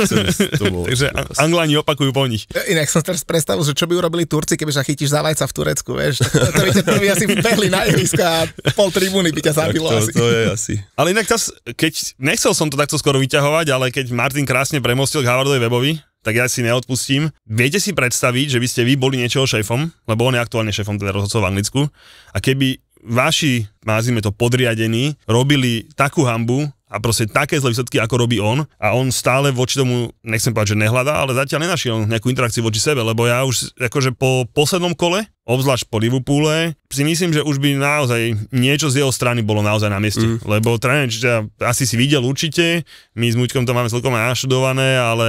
To bolo, Takže Angláni opakujú po nich. E, inak som teraz predstavil, že čo by urobili Turci, keby sa chytíš za vajca v Turecku, vieš. To, by ťa prvý asi vbehli na ihrisko a pol tribúny by ťa zabilo to, asi. To je asi. Ale inak keď nechcel som to takto skoro vyťahovať, ale keď Martin krásne premostil odpustil k Harvardovej webovi, tak ja si neodpustím. Viete si predstaviť, že by ste vy boli niečoho šéfom, lebo on je aktuálne šéfom teda rozhodcov v Anglicku, a keby vaši, nazvime to podriadení, robili takú hambu, a proste také zlé výsledky, ako robí on a on stále voči tomu, nechcem povedať, že nehľadá, ale zatiaľ nenašiel nejakú interakciu voči sebe, lebo ja už akože po poslednom kole, obzvlášť po Liverpoole, si myslím, že už by naozaj niečo z jeho strany bolo naozaj na mieste, mm. lebo tréner asi si videl určite, my s Muďkom to máme celkom aj naštudované, ale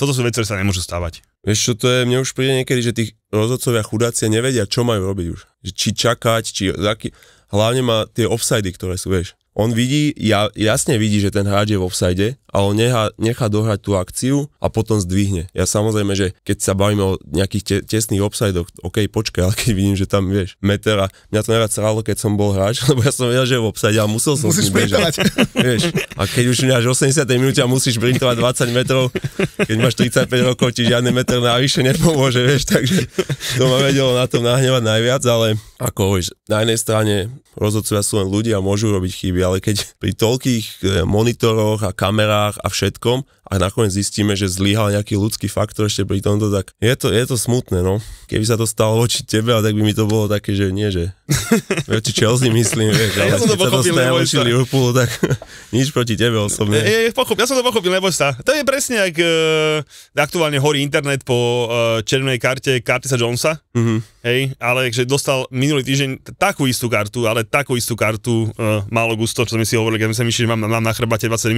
toto sú veci, ktoré sa nemôžu stávať. Vieš čo, to je, mne už príde niekedy, že tých rozhodcovia chudácia nevedia, čo majú robiť už. Či čakať, či... Aký, hlavne má tie offsidy, ktoré sú, vieš on vidí, ja, jasne vidí, že ten hráč je v offside, ale on nechá, nechá dohrať tú akciu a potom zdvihne. Ja samozrejme, že keď sa bavíme o nejakých te, tesných offside OK, počkaj, ale keď vidím, že tam, vieš, meter a mňa to najviac sralo, keď som bol hráč, (laughs) lebo ja som vedel, že je v offside, a musel som musíš s bežať. (laughs) vieš, a keď už máš 80 minúte a musíš sprintovať 20 metrov, keď máš 35 rokov, ti žiadny meter navyše nepomôže, vieš, takže to ma vedelo na tom nahnevať najviac, ale ako hovoríš, na jednej strane rozhodcovia sú len ľudia a môžu robiť chyby, ale keď pri toľkých eh, monitoroch a kamerách a všetkom a nakoniec zistíme, že zlyhal nejaký ľudský faktor ešte pri tomto, tak je to, je to smutné, no. Keby sa to stalo voči tebe, a tak by mi to bolo také, že nie, že (laughs) voči Chelsea myslím, vieš, ja som to pochopil, sa to voči Liverpoolu, tak (laughs) nič proti tebe osobne. Je, je, pochop, ja som to pochopil, neboj sa. To je presne, ak e, aktuálne horí internet po e, červenej karte Curtisa Jonesa, mm-hmm. hej, ale že dostal minulý týždeň takú istú kartu, ale takú istú kartu e, Malo Gusto, čo sme si hovorili, keď sme si myšli, že mám, mám na chrbate 27,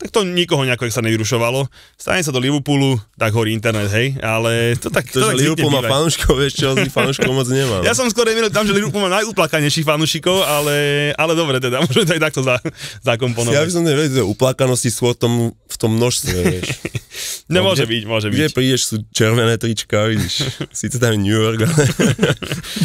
tak to nikoho nejako sa nevyrú vyrušovalo. Stane sa do Liverpoolu, tak horí internet, hej, ale to tak... To, to že Liverpool má fanúškov, vieš, čo, fanúškov moc nemá. Ja som skôr nemil, tam, že Liverpool má najuplakanejších fanúšikov, ale, ale dobre, teda (laughs) môžeme to aj takto za, zakomponovať. Ja by som nevedel, uplakanosti sú tom, v tom množstve, vieš. (laughs) Nemôže no, kde, byť, môže kde byť. Kde prídeš, sú červené trička, vidíš, síce (laughs) tam je New York, ale...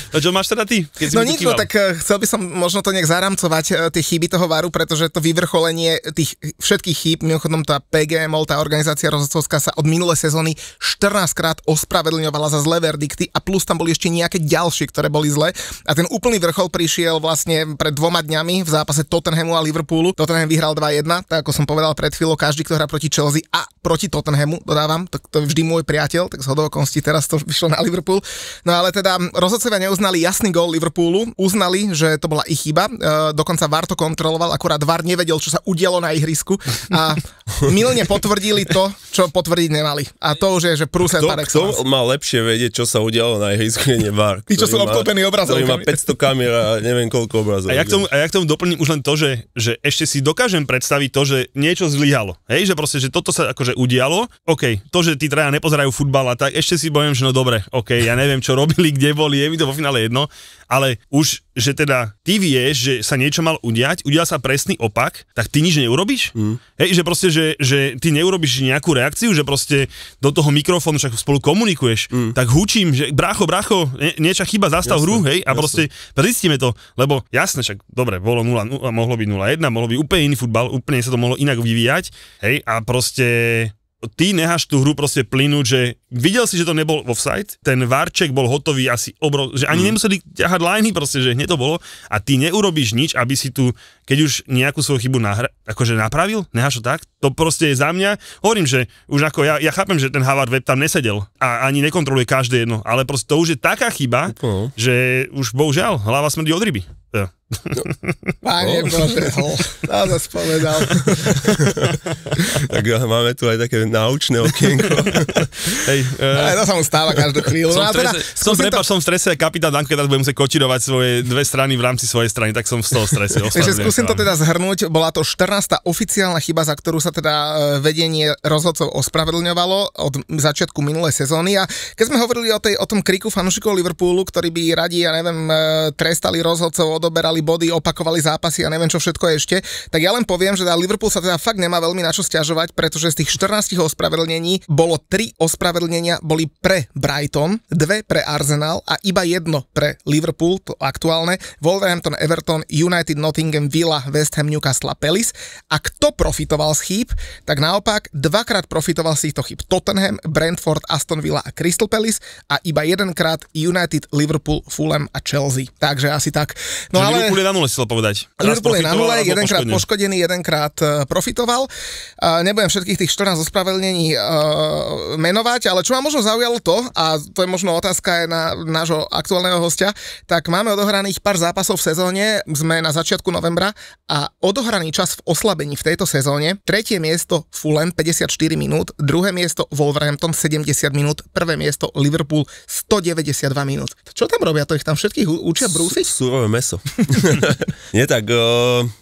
no čo máš teda ty? Keď si no nič, no tak eh, chcel by som možno to nejak zaramcovať, eh, tie chyby toho varu, pretože to vyvrcholenie tých všetkých chýb, mimochodom tá PG GMOL, tá organizácia rozhodcovská sa od minulé sezóny 14 krát ospravedlňovala za zlé verdikty a plus tam boli ešte nejaké ďalšie, ktoré boli zlé. A ten úplný vrchol prišiel vlastne pred dvoma dňami v zápase Tottenhamu a Liverpoolu. Tottenham vyhral 2-1, tak ako som povedal pred chvíľou, každý, kto hrá proti Chelsea a proti Tottenhamu, dodávam, to, to je vždy môj priateľ, tak z hodovokosti teraz to vyšlo na Liverpool. No ale teda rozhodcovia neuznali jasný gól Liverpoolu, uznali, že to bola ich chyba, e, dokonca VAR to kontroloval, akurát VAR nevedel, čo sa udialo na ihrisku a (laughs) milne potvrdili to, čo potvrdiť nemali. A to už je, že prúser kto, kto má lepšie vedieť, čo sa udialo na ihrisku, nie VAR. (laughs) Tí, čo sú obklopení obrazov. má 500 kamer a neviem koľko obrazov. A ja k tomu, a ja k tomu doplním už len to, že, že ešte si dokážem predstaviť to, že niečo zlyhalo. Hej, že proste, že toto sa akože akože udialo. OK, to, že tí traja nepozerajú futbal a tak, ešte si bojím, že no dobre, OK, ja neviem, čo robili, kde boli, je mi to vo finále jedno, ale už, že teda ty vieš, že sa niečo mal udiať, udial sa presný opak, tak ty nič neurobiš. Mm. Hej, že proste, že, že ty neurobiš nejakú reakciu, že proste do toho mikrofónu však spolu komunikuješ, mm. tak hučím, že brácho, brácho, nie, niečo chyba, zastav jasne, hru, hej, a jasne. proste pristíme to, lebo jasne, však dobre, bolo 0, 0 mohlo byť 0-1, mohlo byť úplne iný futbal, úplne sa to mohlo inak vyvíjať, hej, a proste ty nehaš tú hru proste plynúť, že videl si, že to nebol offside, ten varček bol hotový asi obrov, že ani mm. nemuseli ťahať liney proste, že hneď to bolo a ty neurobíš nič, aby si tu, keď už nejakú svoju chybu nahra, akože napravil, nehaš to tak, to proste je za mňa, hovorím, že už ako ja, ja chápem, že ten Havard Web tam nesedel a ani nekontroluje každé jedno, ale proste to už je taká chyba, Upo. No. že už bohužiaľ, hlava smrdí od ryby. No, Páne, oh. bože, zase povedal. tak máme tu aj také naučné okienko. (laughs) Hej, Uh, to sa mu stáva každú chvíľu. Som, no, teda strese, teda, som, prepáč, to... som v strese a kapitán Danko keď budem musieť kočirovať svoje dve strany v rámci svojej strany, tak som z toho strese. (laughs) Takže skúsim to teda zhrnúť. Bola to 14. oficiálna chyba, za ktorú sa teda e, vedenie rozhodcov ospravedlňovalo od začiatku minulej sezóny. A keď sme hovorili o, tej, o tom kriku fanúšikov Liverpoolu, ktorí by radi, ja neviem, e, trestali rozhodcov, odoberali body, opakovali zápasy a ja neviem čo všetko ešte, tak ja len poviem, že teda Liverpool sa teda fakt nemá veľmi na čo stiažovať, pretože z tých 14 ospravedlnení bolo 3 ospravedlnení oprávnenia boli pre Brighton, dve pre Arsenal a iba jedno pre Liverpool, to aktuálne, Wolverhampton, Everton, United, Nottingham, Villa, West Ham, Newcastle a Palace. A kto profitoval z chýb, tak naopak dvakrát profitoval z týchto chýb Tottenham, Brentford, Aston Villa a Crystal Palace a iba jedenkrát United, Liverpool, Fulham a Chelsea. Takže asi tak. No ale... Liverpool je na nule, chcel povedať. Raz Liverpool je na nule, jedenkrát poškodený, jedenkrát eh, profitoval. Nebudem všetkých tých 14 ospravedlnení eh, menovať, ale čo ma možno zaujalo to, a to je možno otázka aj na nášho aktuálneho hostia, tak máme odohraných pár zápasov v sezóne, sme na začiatku novembra a odohraný čas v oslabení v tejto sezóne, tretie miesto Fulham 54 minút, druhé miesto Wolverhampton 70 minút, prvé miesto Liverpool 192 minút. Čo tam robia? To ich tam všetkých učia brúsiť? Súrové meso. (laughs) Nie tak,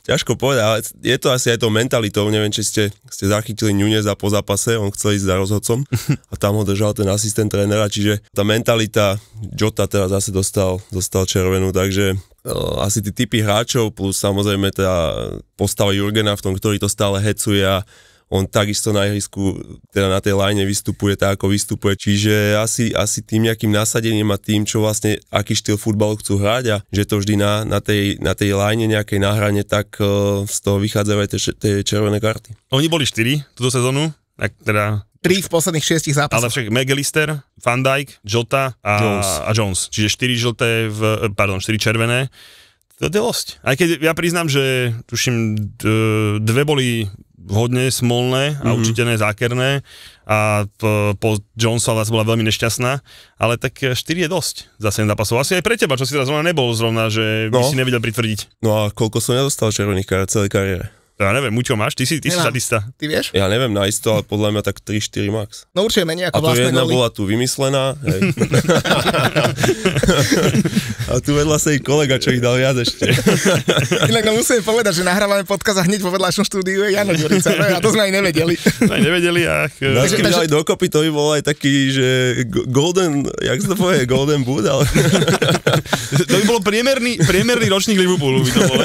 ťažko povedať, ale je to asi aj to mentalitou, neviem, či ste, ste zachytili Nunez a po zápase, on chcel ísť za rozhodcom a tam ho ho držal ten asistent trénera, čiže tá mentalita, Jota teda zase dostal, dostal červenú, takže e, asi tí typy hráčov plus samozrejme tá postava Jurgena v tom, ktorý to stále hecuje a on takisto na ihrisku, teda na tej line vystupuje tak, ako vystupuje. Čiže asi, asi tým nejakým nasadením a tým, čo vlastne, aký štýl futbalu chcú hrať a že to vždy na, na, tej, na tej line nejakej náhrane, tak uh, z toho vychádzajú aj tie, tie červené karty. Oni boli 4 túto sezónu, tak teda Tri v posledných šiestich zápasoch. Ale však Megalister, Van Dijk, Jota a Jones. A Jones. Čiže 4 žlté, v, pardon, štyri červené. To je dosť. Aj keď ja priznám, že tuším, dve boli hodne smolné a mm-hmm. určite ne zákerné a po, po vás bola veľmi nešťastná, ale tak 4 e, je dosť za 7 zápasov. Asi aj pre teba, čo si teraz zrovna nebol zrovna, že no. by si nevedel pritvrdiť. No a koľko som ja dostal červených kariér, celé kariére? To ja neviem, Muťo, máš? Ty si, ty Nemám. si sadista. Ty vieš? Ja neviem isto, ale podľa mňa tak 3-4 max. No určite menej ako A tu jedna bola tu vymyslená. Hej. (laughs) a tu vedľa sa ich kolega, čo ich dal viac ešte. (laughs) Inak no musím povedať, že nahrávame podkaz a hneď vo vedľašom štúdiu je Jano Ďurica. No a to sme aj nevedeli. To aj nevedeli. Ach. No, takže, takže... dali dokopy, to by bol aj taký, že golden, jak sa to povie, golden boot, ale... (laughs) to by bolo priemerný, priemerný ročník Liverpoolu, by to bol,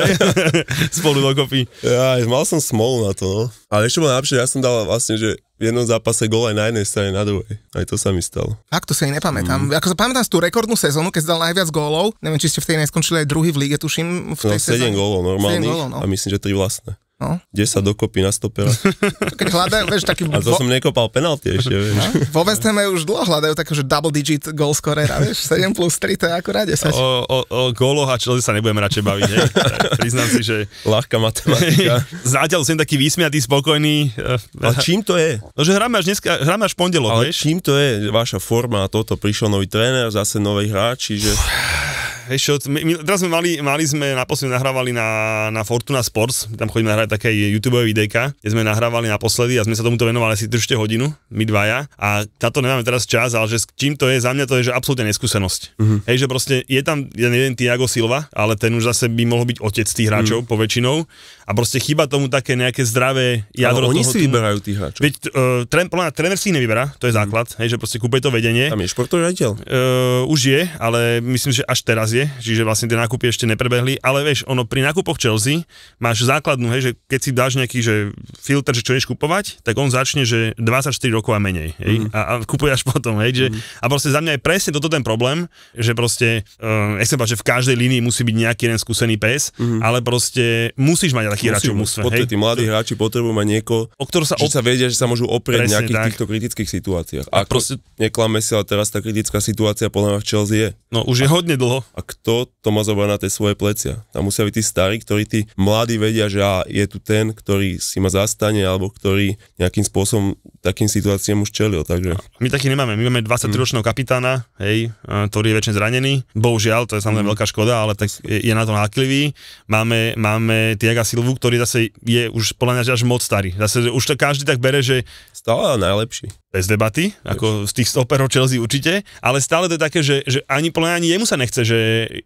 Spolu dokopy. Aj, mal som smolu na to, no. Ale ešte bolo najlepšie, ja som dal vlastne, že v jednom zápase gól aj na jednej strane, na druhej. Aj to sa mi stalo. Tak to sa aj nepamätám. Mm. Ako sa pamätám z tú rekordnú sezónu, keď si dal najviac gólov. Neviem, či ste v tej neskončili aj druhý v lige, tuším. V tej no, 7 sezóne. gólov normálnych gólov, no. a myslím, že 3 vlastné. No. 10 dokopy na stopera. (laughs) Keď hľadajú, vieš, taký... A to vo... som nekopal penalty ešte, vieš. No? Vo West Hame už dlho hľadajú takého, že double digit goal scorer, a vieš, 7 plus 3, to je akurát 10. O, o, o góloch a Chelsea sa nebudeme radšej baviť, ne? (laughs) Priznám si, že... Ľahká matematika. (laughs) Zatiaľ som taký vysmiatý, spokojný. A čím to je? No, že hráme až, dneska, hráme až pondelok, Ale vieš? čím to je? Vaša forma a toto, prišiel nový tréner, zase nový hráč, čiže... (sighs) ešte, my, my, teraz sme mali, mali sme, naposledy nahrávali na, na Fortuna Sports, tam chodíme nahrávať také YouTube videjka, kde sme nahrávali naposledy a sme sa tomuto venovali asi určite hodinu, my dvaja a táto nemáme teraz čas, ale že s čím to je, za mňa to je, že absolútne neskúsenosť. Uh-huh. Hej, že proste je tam jeden Tiago Silva, ale ten už zase by mohol byť otec tých hráčov uh-huh. poväčšinou a proste chyba tomu také nejaké zdravé jadro. Ale oni toho si vyberajú tých hráčov. Veď uh, e, tren, tréner si ich nevyberá, to je mhm. základ, uh-huh. hej, že proste kúpe to vedenie. Tam je športový Uh, už je, ale myslím, že až teraz je Chelsea, čiže vlastne tie nákupy ešte neprebehli, ale vieš, ono pri nákupoch Chelsea máš základnú, hej, že keď si dáš nejaký že filter, že čo ideš kupovať, tak on začne, že 24 rokov a menej, hej, mm-hmm. a, a kupuješ potom, hej, že, mm-hmm. a proste za mňa je presne toto ten problém, že proste, um, nechcem že v každej línii musí byť nejaký jeden skúsený pes, mm-hmm. ale proste musíš mať taký hráč, v hej. Tí mladí hráči potrebujú mať niekoho, o sa, op- sa vedia, že sa môžu oprieť v nejakých tak. týchto kritických situáciách. A, a proste, neklame si, ale teraz tá kritická situácia podľa mňa v Chelsea je. No už je hodne dlho. A kto to má zobrať na tie svoje plecia. Tam musia byť tí starí, ktorí tí mladí vedia, že á, je tu ten, ktorý si ma zastane, alebo ktorý nejakým spôsobom takým situáciám už čelil. Takže... My taký nemáme. My máme 23-ročného mm. kapitána, hej, e, ktorý je väčšine zranený. Bohužiaľ, to je samozrejme mm. veľká škoda, ale tak je, je na to náklivý. Máme, máme Tiaga Silvu, ktorý zase je už podľa mňa až moc starý. Zase už to každý tak bere, že... Stále najlepší bez debaty, ako z tých stoperov Chelsea určite, ale stále to je také, že, že ani plne ani jemu sa nechce, že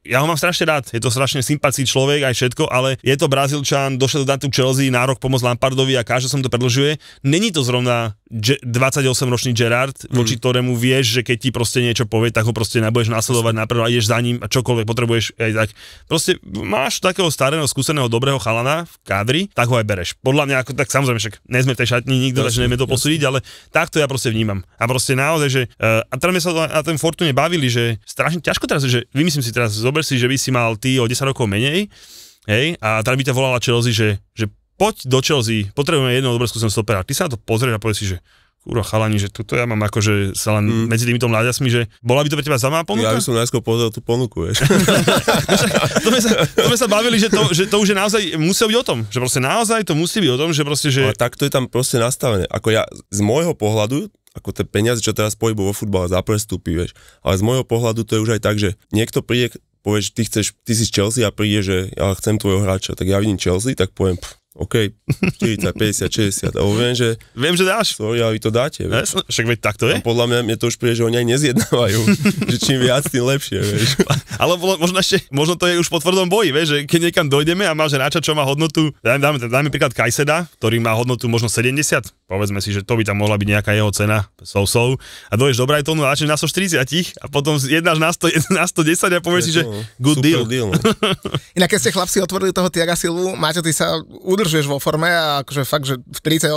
ja ho mám strašne rád, je to strašne sympatický človek aj všetko, ale je to Brazílčan, došiel do datu Chelsea, nárok pomoc Lampardovi a každý som to predlžuje. Není to zrovna 28-ročný Gerard, mm. voči ktorému vieš, že keď ti proste niečo povie, tak ho proste nebudeš nasledovať naprv a ideš za ním a čokoľvek potrebuješ aj tak. Proste máš takého starého, skúseného, dobrého chalana v kádri, tak ho aj bereš. Podľa mňa, ako, tak samozrejme, však nezme sme v tej šatni, nikto, takže nevieme to posúdiť, ale takto ja proste proste vnímam. A proste naozaj, že... Uh, a teraz sme sa na ten Fortune bavili, že strašne ťažko teraz, že vymyslím si teraz, zober si, že by si mal ty o 10 rokov menej, hej, a teraz by ťa volala Chelsea, že, že poď do Chelsea, potrebujeme jedného dobrú skúsenosť stopera. Ty sa na to pozrieš a povieš si, že kúro chalani, že toto ja mám akože sa len mm. medzi týmito mladiasmi, že bola by to pre teba zaujímavá ponuka? Ja by som najskôr povedal tú ponuku, vieš. (laughs) to, sme sa, to sme sa bavili, že to, že to už je naozaj, musí byť o tom, že proste naozaj to musí byť o tom, že proste, že... Ale takto je tam proste nastavené. Ako ja, z môjho pohľadu, ako tie peniaze, čo teraz pohybu vo futbale za prestupy, vieš. Ale z môjho pohľadu to je už aj tak, že niekto príde, povieš, ty chceš, ty si z Chelsea a príde, že ja chcem tvojho hráča, tak ja vidím Chelsea, tak poviem, pff, OK, 40, 50, 60, a viem, že... Viem, že dáš. Sorry, ale vy to dáte. Vieš. Yes, však veď takto je. A podľa mňa mne to už príde, že oni aj nezjednávajú. (laughs) že čím viac, tým lepšie, vieš. ale možno ešte, možno to je už po tvrdom boji, vieš, že keď niekam dojdeme a máš hráča, čo má hodnotu, dáme, dáme, dáme príklad Kajseda, ktorý má hodnotu možno 70, povedzme si, že to by tam mohla byť nejaká jeho cena, sou sou, a dojdeš do Brightonu a na 140 a potom jednáš na, 100, (laughs) na 110 a povieš si, že good deal. deal no. (laughs) Inak keď ste chlapci otvorili toho Tiaga Silvu, máte ty sa udržuješ vo forme a akože fakt, že v 38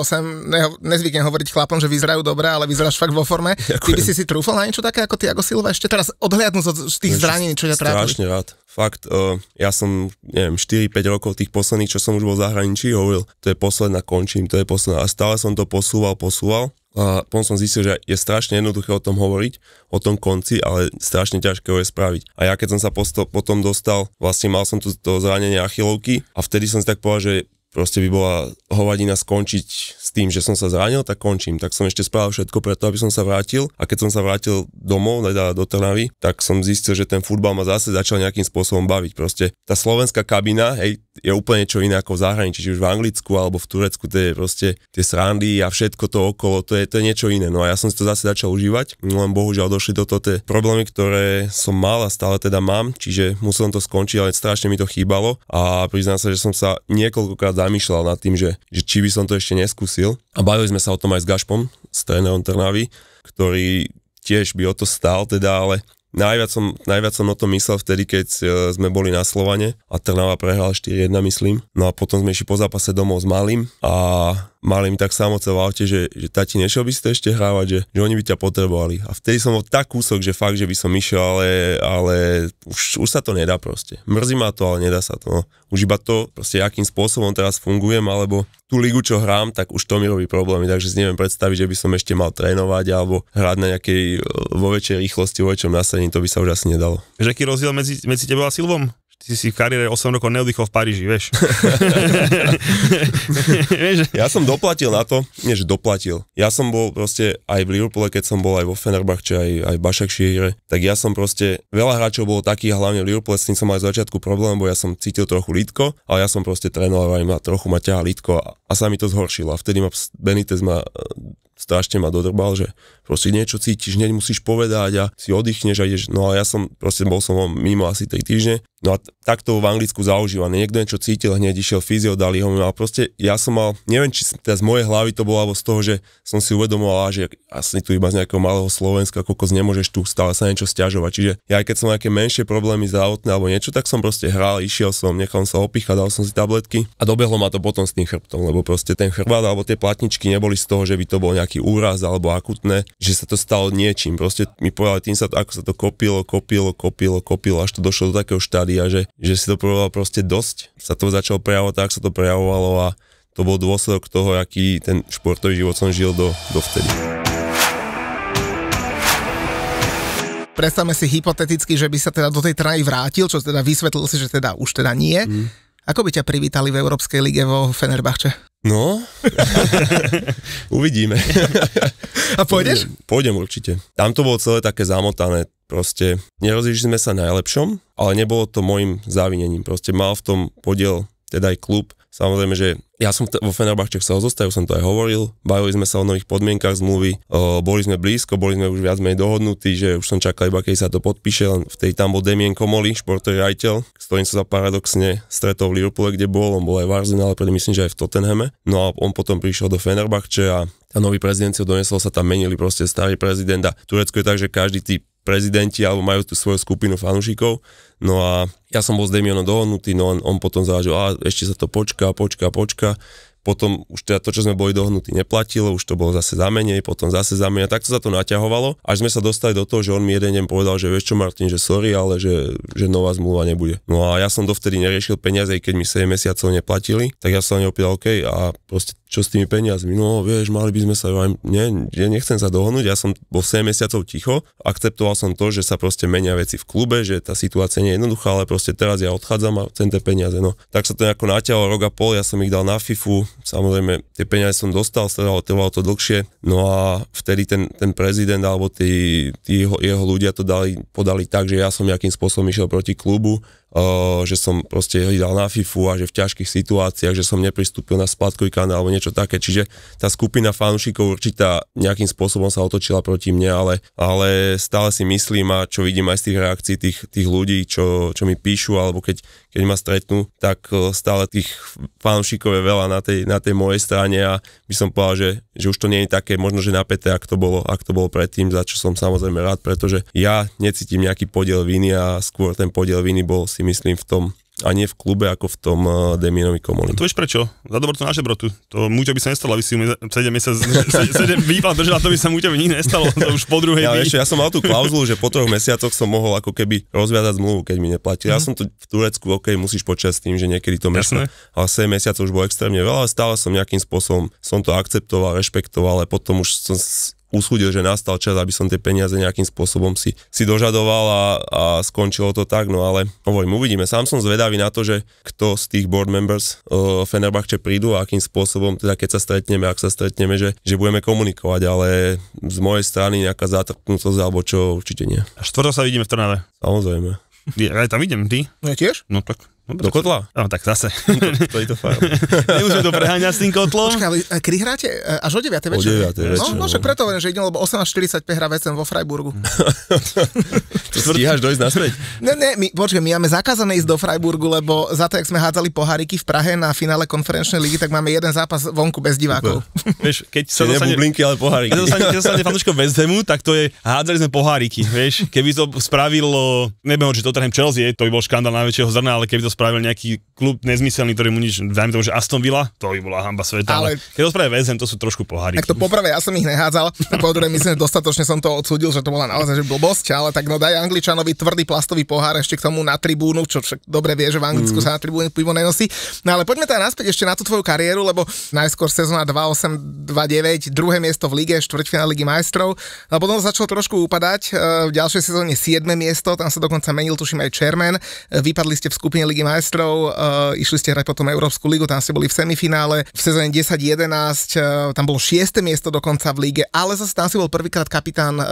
neho, nezvyknem hovoriť chlapom, že vyzerajú dobre, ale vyzeráš fakt vo forme. (laughs) Ďakujem. Ty by si si trúfal na niečo také ako Tiago Silva ešte teraz odhliadnúť od tých zranení, čo ťa trápili? Strašne rád. Fakt, uh, ja som, neviem, 4-5 rokov tých posledných, čo som už bol v zahraničí, hovoril, to je posledná, končím, to je posledná. A stále som to posúval, posúval. A potom som zistil, že je strašne jednoduché o tom hovoriť, o tom konci, ale strašne ťažké ho je spraviť. A ja keď som sa posto, potom dostal, vlastne mal som tu to zranenie achilovky a vtedy som si tak povedal, že proste by bola hovadina skončiť tým, že som sa zranil, tak končím. Tak som ešte spravil všetko preto, aby som sa vrátil. A keď som sa vrátil domov, teda do Trnavy, tak som zistil, že ten futbal ma zase začal nejakým spôsobom baviť. Proste tá slovenská kabina, hej, je úplne čo iné ako v zahraničí, či už v Anglicku alebo v Turecku, to je proste tie srandy a všetko to okolo, to je, to je niečo iné. No a ja som si to zase začal užívať, no len bohužiaľ došli do toho tie problémy, ktoré som mal a stále teda mám, čiže musel to skončiť, ale strašne mi to chýbalo a priznám sa, že som sa niekoľkokrát zamýšľal nad tým, že, že či by som to ešte neskúsil pochopil. A bavili sme sa o tom aj s Gašpom z trénerom Trnavy, ktorý tiež by o to stál, teda, ale najviac som, najviac som o tom myslel vtedy, keď e, sme boli na Slovane a Trnava prehrala 4-1, myslím. No a potom sme išli po zápase domov s Malým a mali mi tak samoce v aute, že, že tati, nešiel by si to ešte hrávať, že, že oni by ťa potrebovali. A vtedy som bol tak kúsok, že fakt, že by som išiel, ale, ale už, už sa to nedá proste. Mrzí ma to, ale nedá sa to. No. Už iba to, proste akým spôsobom teraz fungujem, alebo tú ligu, čo hrám, tak už to mi robí problémy, takže si neviem predstaviť, že by som ešte mal trénovať alebo hrať na nejakej e, vo väčšej rýchlosti, vo väčšom nasadení, to by sa už asi nedalo. Že aký rozdiel medzi, medzi tebou a Silvom? ty si v kariére 8 rokov neoddychol v Paríži, (laughs) vieš. ja som doplatil na to, nie že doplatil. Ja som bol proste aj v Liverpoole, keď som bol aj vo Fenerbahče, aj, aj v šíre, tak ja som proste, veľa hráčov bolo takých, hlavne v Liverpoole, s tým som mal z začiatku problém, bo ja som cítil trochu lítko, ale ja som proste trénoval aj ma, trochu ma ťahá lítko a, a sa mi to zhoršilo. A vtedy ma Benitez ma e, strašne ma dodrbal, že proste niečo cítiš, hneď musíš povedať a si oddychneš a ideš. No a ja som, proste bol som mimo asi tej týždne. No a t- takto v Anglicku zaužívané. Niekto niečo cítil, hneď išiel fyzio, dali ho. No a proste ja som mal, neviem, či teda z mojej hlavy to bolo, alebo z toho, že som si uvedomoval, že asi tu iba z nejakého malého Slovenska, koľko nemôžeš tu stále sa niečo stiažovať. Čiže ja aj keď som mal nejaké menšie problémy zdravotné alebo niečo, tak som proste hral, išiel som, nechal som sa opíchať, dal som si tabletky a dobehlo ma to potom s tým chrbtom, lebo proste ten chrbát alebo tie platničky neboli z toho, že by to bol nejaký úraz alebo akutné, že sa to stalo niečím. Proste mi povedali, tým sa to, ako sa to kopilo, kopilo, kopilo, kopilo, až to došlo do takého štádia, že, že si to povedal proste dosť. Sa to začalo prejavovať tak, sa to prejavovalo a to bol dôsledok toho, aký ten športový život som žil do, dovtedy. Predstavme si hypoteticky, že by sa teda do tej traj vrátil, čo teda vysvetlil si, že teda už teda nie. Mm. Ako by ťa privítali v Európskej lige vo Fenerbahče? No, (laughs) uvidíme. A pôjdeš? Pôjdem, pôjdem určite. Tam to bolo celé také zamotané, proste nerozlišili sme sa najlepšom, ale nebolo to môjim závinením, proste mal v tom podiel teda aj klub, Samozrejme, že ja som vo Fenerbahče chcel zostať, som to aj hovoril, bavili sme sa o nových podmienkach zmluvy, boli sme blízko, boli sme už viac menej dohodnutí, že už som čakal iba, keď sa to podpíše, len v tej tam bol Demien Komoli, športový rajiteľ, s ktorým som sa paradoxne stretol v Liverpoole, kde bol, on bol aj v Arsenale, preto myslím, že aj v Tottenhame. No a on potom prišiel do Fenerbahče a a nový prezident si ho donesol, sa tam menili proste starý prezident a Turecko je tak, že každý typ prezidenti alebo majú tú svoju skupinu fanúšikov. No a ja som bol s Damionom dohodnutý, no on, on potom zvážil, a ešte sa to počká, počká, počká. Potom už teda to, čo sme boli dohnutí, neplatilo, už to bolo zase za menej, potom zase za menej. Takto sa to naťahovalo, až sme sa dostali do toho, že on mi jeden deň povedal, že vieš čo Martin, že sorry, ale že, že nová zmluva nebude. No a ja som dovtedy neriešil peniaze, keď mi 7 mesiacov neplatili, tak ja som na opýtal OK a proste čo s tými peniazmi, no vieš, mali by sme sa, nie, ja nechcem sa dohodnúť, ja som bol 7 mesiacov ticho, akceptoval som to, že sa proste menia veci v klube, že tá situácia nie je jednoduchá, ale proste teraz ja odchádzam a chcem tie peniaze, no. Tak sa to nejako naťahlo rok a pol, ja som ich dal na FIFU, samozrejme tie peniaze som dostal, trvalo, trvalo to dlhšie, no a vtedy ten, ten prezident alebo tí, tí jeho, jeho ľudia to dali, podali tak, že ja som nejakým spôsobom išiel proti klubu, že som proste hýdal na FIFU a že v ťažkých situáciách, že som nepristúpil na splátkový kanál alebo niečo také. Čiže tá skupina fanúšikov určitá nejakým spôsobom sa otočila proti mne, ale, ale stále si myslím a čo vidím aj z tých reakcií tých, tých ľudí, čo, čo mi píšu alebo keď, keď ma stretnú, tak e, stále tých fanúšikov je veľa na tej, na tej mojej strane a by som povedal, že, že už to nie je také možno, že napäté, ak to bolo, ak to bolo predtým, za čo som samozrejme rád, pretože ja necítim nejaký podiel viny a skôr ten podiel viny bol si myslím v tom, a nie v klube ako v tom uh, eh, Demienovi Komolinu. To vieš prečo? Za dobro to naše brotu. To muťa by sa nestalo, aby si 7 mesiac, 7 výpad držal, to by sa Múťovi nikdy nestalo, to už po druhej. Ja, ešte, ja som mal tú klauzulu, že po troch mesiacoch som mohol ako keby rozviazať zmluvu, keď mi neplatil. Mm-hmm. Ja mhm. som to v Turecku, OK, musíš počať s tým, že niekedy to mešlo. ale 7 mesiacov už bolo extrémne veľa, ale stále som nejakým spôsobom, som to akceptoval, rešpektoval, ale potom už som usúdil, že nastal čas, aby som tie peniaze nejakým spôsobom si, si dožadoval a, a skončilo to tak, no ale hovorím, uvidíme. Sám som zvedavý na to, že kto z tých board members uh, Fenerbahče prídu a akým spôsobom, teda keď sa stretneme, ak sa stretneme, že, že budeme komunikovať, ale z mojej strany nejaká zatrknutosť alebo čo určite nie. A štvrto sa vidíme v Trnave. Samozrejme. Ja, ja tam idem, ty? Ja tiež? No tak. No, do kotla? No tak zase. No to, to, to Nemusíme (laughs) to preháňať s tým kotlom. Počkaj, ale e, kedy hráte? E, až o 9. večer? O 9. No, večer. No, no, preto že idem, lebo 18.45 hrá vecem vo Freiburgu. (laughs) to stíhaš dojsť naspäť? Ne, ne, my, počkaj, my máme zakázané ísť do Freiburgu, lebo za to, jak sme hádzali poháriky v Prahe na finále konferenčnej ligy, tak máme jeden zápas vonku bez divákov. vieš, keď sa dostane... Blinky, ale poháriky. Keď sa dostane, fanúško West Zemu, tak to je, hádzali sme poháriky, vieš. Keby to spravilo, e, neviem, či to trhem Chelsea, to by bol škandál najväčšieho zrna, ale keby to spravil nejaký klub nezmyselný, ktorý mu nič, dajme tomu, že Aston Villa, to by bola hamba sveta. Ale, ale keď ho spravil VSM, to sú trošku pohári. Tak to poprvé, ja som ich nehádzal, a po druhé, myslím, že dostatočne som to odsudil, že to bola naozaj že blbosť, ale tak no daj Angličanovi tvrdý plastový pohár ešte k tomu na tribúnu, čo však dobre vie, že v Anglicku mm. sa na tribúne pivo nenosí. No ale poďme teda naspäť ešte na tú tvoju kariéru, lebo najskôr sezóna 28-29, druhé miesto v lige, štvrťfinále ligy majstrov, a no, potom začalo trošku upadať, e, v ďalšej sezóne 7 miesto, tam sa dokonca menil, tuším aj Chairman, e, vypadli ste v skupine ligy majstrov, uh, išli ste hrať potom Európsku ligu, tam ste boli v semifinále, v sezóne 10-11, uh, e, tam bolo 6. miesto dokonca v líge, ale zase tam si bol prvýkrát kapitán uh,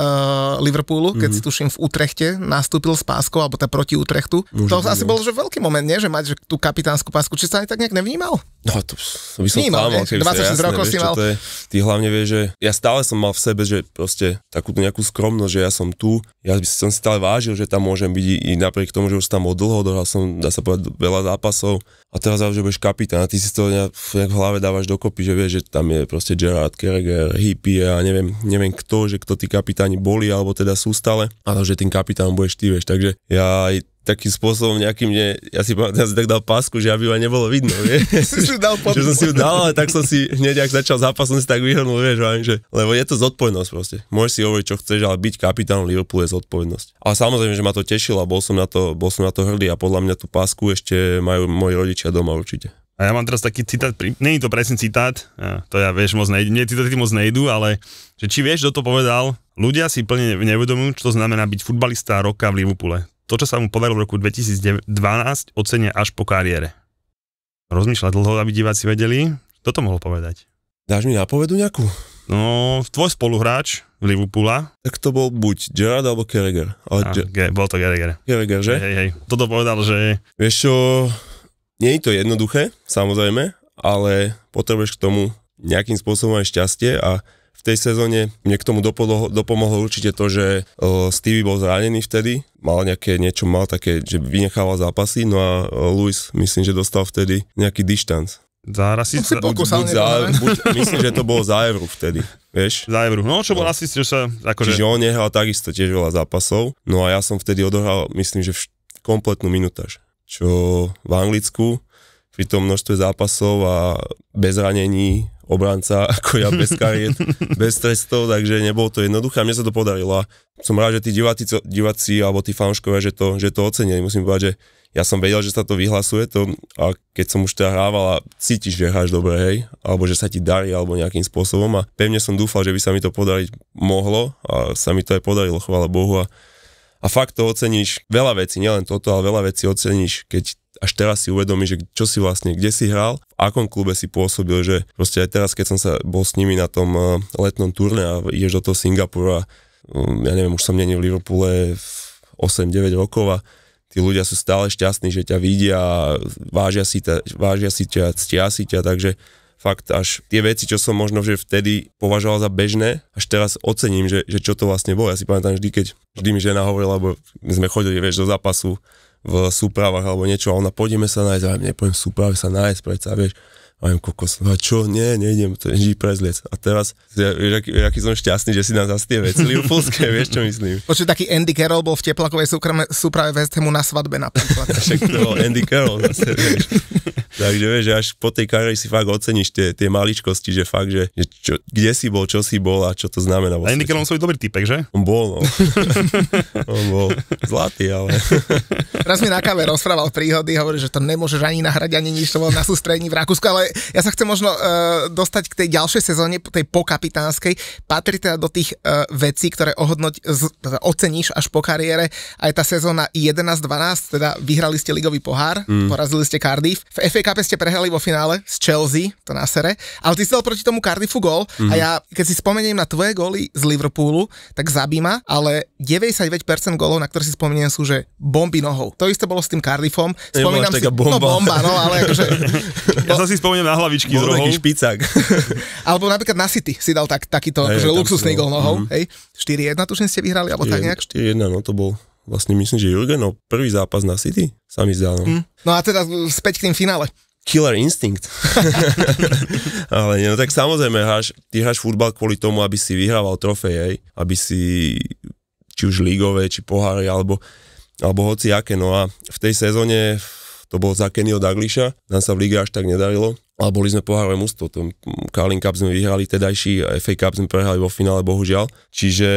Liverpoolu, keď mm-hmm. si tuším v Utrechte nastúpil s páskou, alebo tá teda proti Utrechtu. Už to asi no. bol že veľký moment, nie? že mať že tú kapitánsku pásku, či sa aj tak nejak nevnímal? No to, by som Nímal, klamal, keby 28 jasné, rokov vieš, si mal. je, ty hlavne vieš, že ja stále som mal v sebe, že proste takúto nejakú skromnosť, že ja som tu, ja by som si stále vážil, že tam môžem byť i napriek tomu, že už tam bol dlho, dohral som, dá sa povedať, veľa zápasov a teraz že budeš kapitán a ty si to nejak v hlave dávaš dokopy, že vieš, že tam je proste Gerard Kerger, Hippie a neviem, neviem kto, že kto tí kapitáni boli alebo teda sú stále a to, že tým kapitánom budeš ty, vieš, takže ja aj takým spôsobom nejakým, ne, ja si ja si tak dal pásku, že aby ma nebolo vidno, (laughs) vie? si dal že som si ju dal, ale tak som si hneď, ak začal zápas, som si tak vyhrnul, vieš, že, lebo je to zodpovednosť proste. Môžeš si hovoriť, čo chceš, ale byť kapitánom Liverpoolu je zodpovednosť. Ale samozrejme, že ma to tešilo a bol som na to, bol som na to hrdý a podľa mňa tú pásku ešte majú moji rodičia doma určite. A ja mám teraz taký citát, není to presný citát, to ja vieš moc nejdu, mne citáty moc nejdu, ale že či vieš, kto to povedal, ľudia si plne nevedomujú, čo to znamená byť futbalista roka v Liverpoole to, čo sa mu podarilo v roku 2012, ocenia až po kariére. Rozmýšľa dlho, aby diváci vedeli, kto to mohol povedať. Dáš mi nápovedu nejakú? No, tvoj spoluhráč Liverpoola. Tak to bol buď Gerard alebo Carragher. Ale ah, ge, bol to Carragher. Carragher, že? Hej, hej, Toto povedal, že... Vieš čo, nie je to jednoduché, samozrejme, ale potrebuješ k tomu nejakým spôsobom aj šťastie a v tej sezóne. Mne k tomu dopolo dopomohlo určite to, že uh, Stevie bol zranený vtedy, mal nejaké niečo, mal také, že vynechával zápasy, no a uh, Luis myslím, že dostal vtedy nejaký dištanc. Zára si... Sa... Buď, buď, za, buď, myslím, že to bolo za Evru vtedy, vieš? Za Evru, no čo bol no. asi, že sa... Akože... Čiže on nehral takisto tiež veľa zápasov, no a ja som vtedy odohral, myslím, že kompletnú minútaž, čo v Anglicku pri tom množstve zápasov a bez ranení obranca (laughs) ako ja bez kariet, bez trestov, takže nebolo to jednoduché a mne sa to podarilo. A som rád, že tí diváci, diváci alebo tí fanškovia, že to, že to ocenili. Musím povedať, že ja som vedel, že sa to vyhlasuje to, a keď som už teda hrával a cítiš, že hráš dobre, hej, alebo že sa ti darí, alebo nejakým spôsobom a pevne som dúfal, že by sa mi to podariť mohlo a sa mi to aj podarilo, chvála Bohu a a fakt to oceníš veľa vecí, nielen toto, ale veľa vecí oceníš, keď až teraz si uvedomíš, že čo si vlastne, kde si hral, v akom klube si pôsobil, že proste aj teraz, keď som sa bol s nimi na tom eh, letnom turné a ideš do toho Singapura, a mm, ja neviem, už som není v Liverpoole 8-9 rokov a tí ľudia sú stále šťastní, že ťa vidia, vážia si, ta, vážia si ťa, ctia si ťa, takže fakt až tie veci, čo som možno že vtedy považoval za bežné, až teraz ocením, že, že čo to vlastne bolo. Ja si pamätám vždy, keď vždy mi žena hovorila, lebo sme chodili, vieš, do zápasu v súpravách alebo niečo a ona, pôjdeme sa nájsť, a ja nepojem súprave sa nájsť, predsa, vieš. A viem, kokos, no a čo, nie, nejdem, to je prezliec. A teraz, ja, vieš, aký, aký, som šťastný, že si nám zase tie veci liverpoolské, vieš, čo myslím. Počuť, taký Andy Carroll bol v Teplakovej súkrame, súprave West Hamu na svadbe napríklad. (laughs) Však to bol Andy Carroll zase, vieš. Takže vieš, že až po tej kariére si fakt oceníš tie, tie maličkosti, že fakt, že, že čo, kde si bol, čo si bol a čo to znamená. A Andy Carroll svoj dobrý typek, že? On bol, no. (laughs) on bol zlatý, ale... Raz mi na kave rozprával príhody, hovorí, že to nemôžeš ani nahrať, ani nič, to bolo na sústredení v Rakúsku, ale ja sa chcem možno uh, dostať k tej ďalšej sezóne, tej pokapitánskej. Patrí teda do tých uh, vecí, ktoré ohodnoť, z, teda oceníš až po kariére, aj tá sezóna 11-12, teda vyhrali ste ligový pohár, mm. porazili ste Cardiff. V FA FA Cup ste prehrali vo finále s Chelsea, to na sere, ale ty si dal proti tomu Cardiffu gol mm-hmm. a mhm. ja, keď si spomeniem na tvoje góly z Liverpoolu, tak zabíma, ale 99% gólov, na ktoré si spomeniem, sú, že bomby nohou. To isté bolo s tým Cardiffom. Spomínam si, no, bomba. no bomba, no ale akože... (laughs) ja sa si spomeniem na hlavičky z rohou. špicák. (laughs) Alebo napríklad na City si dal tak, takýto, hey, že akože luxusný gól no. nohou, mm-hmm. hej. 4-1 tuším ste vyhrali, alebo tak nejak? 4-1, no to bol vlastne myslím, že Jurgeno, prvý zápas na City sa mi zdá. No. Mm. no a teda späť k tým finále. Killer instinct. (laughs) Ale no tak samozrejme, hráš, ty hráš futbal kvôli tomu, aby si vyhrával trofej, aby si či už lígové, či poháry, alebo, alebo hoci aké. No a v tej sezóne to bolo za Kennyho Dagliša, nám sa v lige až tak nedarilo, ale boli sme pohárové mústvo, to mm, Carling Cup sme vyhrali, tedajší FA Cup sme prehrali vo finále, bohužiaľ. Čiže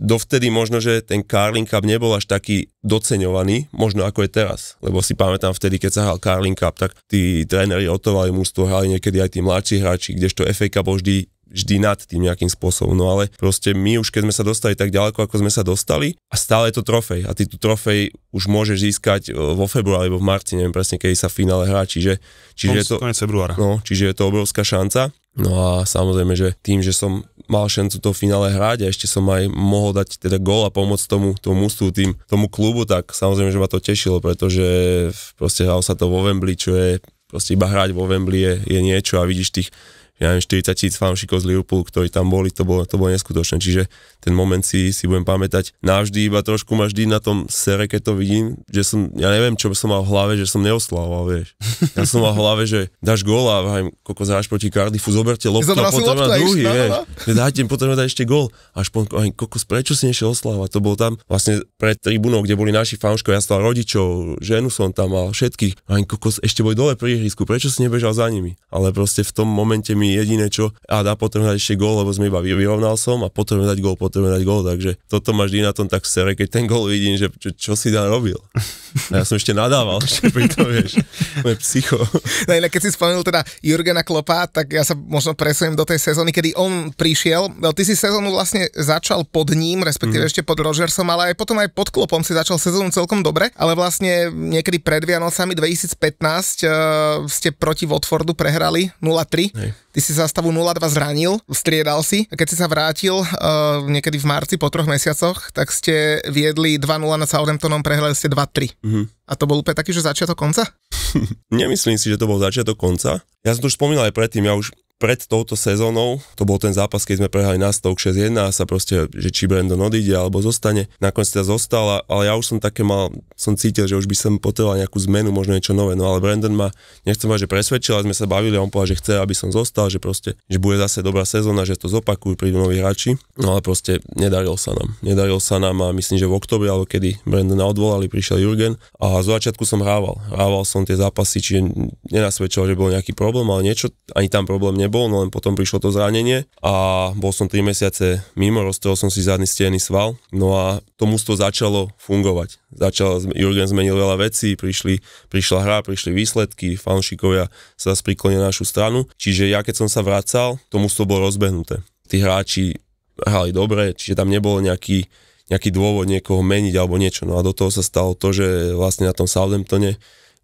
dovtedy možno, že ten Carling Cup nebol až taký doceňovaný, možno ako je teraz. Lebo si pamätám vtedy, keď sa hral Carling Cup, tak tí tréneri otovali mužstvo, hrali niekedy aj tí mladší hráči, kdežto FA Cup bol vždy vždy nad tým nejakým spôsobom. No ale proste my už keď sme sa dostali tak ďaleko, ako sme sa dostali a stále je to trofej. A ty tu trofej už môžeš získať e, vo februári alebo v marci, neviem presne, kedy sa v finále hrá. Čiže, čiže, je to, No, čiže je to obrovská šanca. No a samozrejme, že tým, že som mal šancu to v finále hrať a ešte som aj mohol dať teda gól a pomôcť tomu, tomu mústvu, tým, tomu klubu, tak samozrejme, že ma to tešilo, pretože proste hral sa to vo Wembley, čo je proste iba hrať vo Wembley je, je niečo a vidíš tých ja neviem, 40 tisíc fanšikov z Liverpool, ktorí tam boli, to bolo, to bolo neskutočné. Čiže ten moment si, si budem pamätať navždy, iba trošku ma vždy na tom sere, keď to vidím, že som, ja neviem, čo som mal v hlave, že som neoslavoval, vieš. Ja som mal v hlave, že dáš gól a vrajím, koľko záš proti Cardiffu, zoberte loptu a potom na druhý, išla, vieš. No. Že dáte, potom dať ešte gól. Až po, aj kokos, prečo si nešiel oslavovať? To bol tam vlastne pred tribunou, kde boli naši fanškovia, ja stal rodičov, ženu som tam mal, všetkých. Aj kokos, ešte boli dole pri ihrisku, prečo si nebežal za nimi? Ale proste v tom momente mi mi jediné čo a dá potrebujem dať ešte gól, lebo sme iba vyrovnal som a potrebujem dať gól, potrebujem dať gól, takže toto ma vždy na tom tak sere, keď ten gól vidím, že čo, čo si dá robil. A ja som ešte nadával, (laughs) že pri to vieš, to je psycho. No inak keď si spomenul teda Jurgena Klopa, tak ja sa možno presujem do tej sezóny, kedy on prišiel, no ty si sezónu vlastne začal pod ním, respektíve mm. ešte pod Rogersom, ale aj potom aj pod Klopom si začal sezónu celkom dobre, ale vlastne niekedy pred Vianocami 2015 uh, eh, ste proti Watfordu prehrali 0-3. Hej ty si zastavu 0-2 zranil, striedal si. Keď si sa vrátil uh, niekedy v marci po troch mesiacoch, tak ste viedli 2-0 nad Southamptonom, prehrali ste 2-3. Mm-hmm. A to bol úplne taký, že začiatok konca? (laughs) Nemyslím si, že to bol začiatok konca. Ja som to už spomínal aj predtým, ja už pred touto sezónou, to bol ten zápas, keď sme prehali na stovk 6-1 a sa proste, že či Brandon odíde alebo zostane. Nakoniec teda zostala, ale ja už som také mal, som cítil, že už by som potreboval nejakú zmenu, možno niečo nové. No ale Brandon ma, nechcem mať, že presvedčil, ale sme sa bavili a on povedal, že chce, aby som zostal, že proste, že bude zase dobrá sezóna, že to zopakujú, prídu noví hráči. No ale proste nedaril sa nám. Nedaril sa nám a myslím, že v oktobri, alebo kedy Brandona odvolali, prišiel Jurgen a zo začiatku som hrával. Hrával som tie zápasy, čiže nenasvedčoval, že bol nejaký problém, ale niečo, ani tam problém nebol nebol, no len potom prišlo to zranenie a bol som 3 mesiace mimo, roztrel som si zadný stiený sval, no a to mužstvo začalo fungovať. Začal, Jurgen zmenil veľa vecí, prišli, prišla hra, prišli výsledky, fanšikovia sa priklonili na našu stranu, čiže ja keď som sa vracal, to mužstvo bolo rozbehnuté. Tí hráči hrali dobre, čiže tam nebol nejaký nejaký dôvod niekoho meniť alebo niečo. No a do toho sa stalo to, že vlastne na tom Southamptone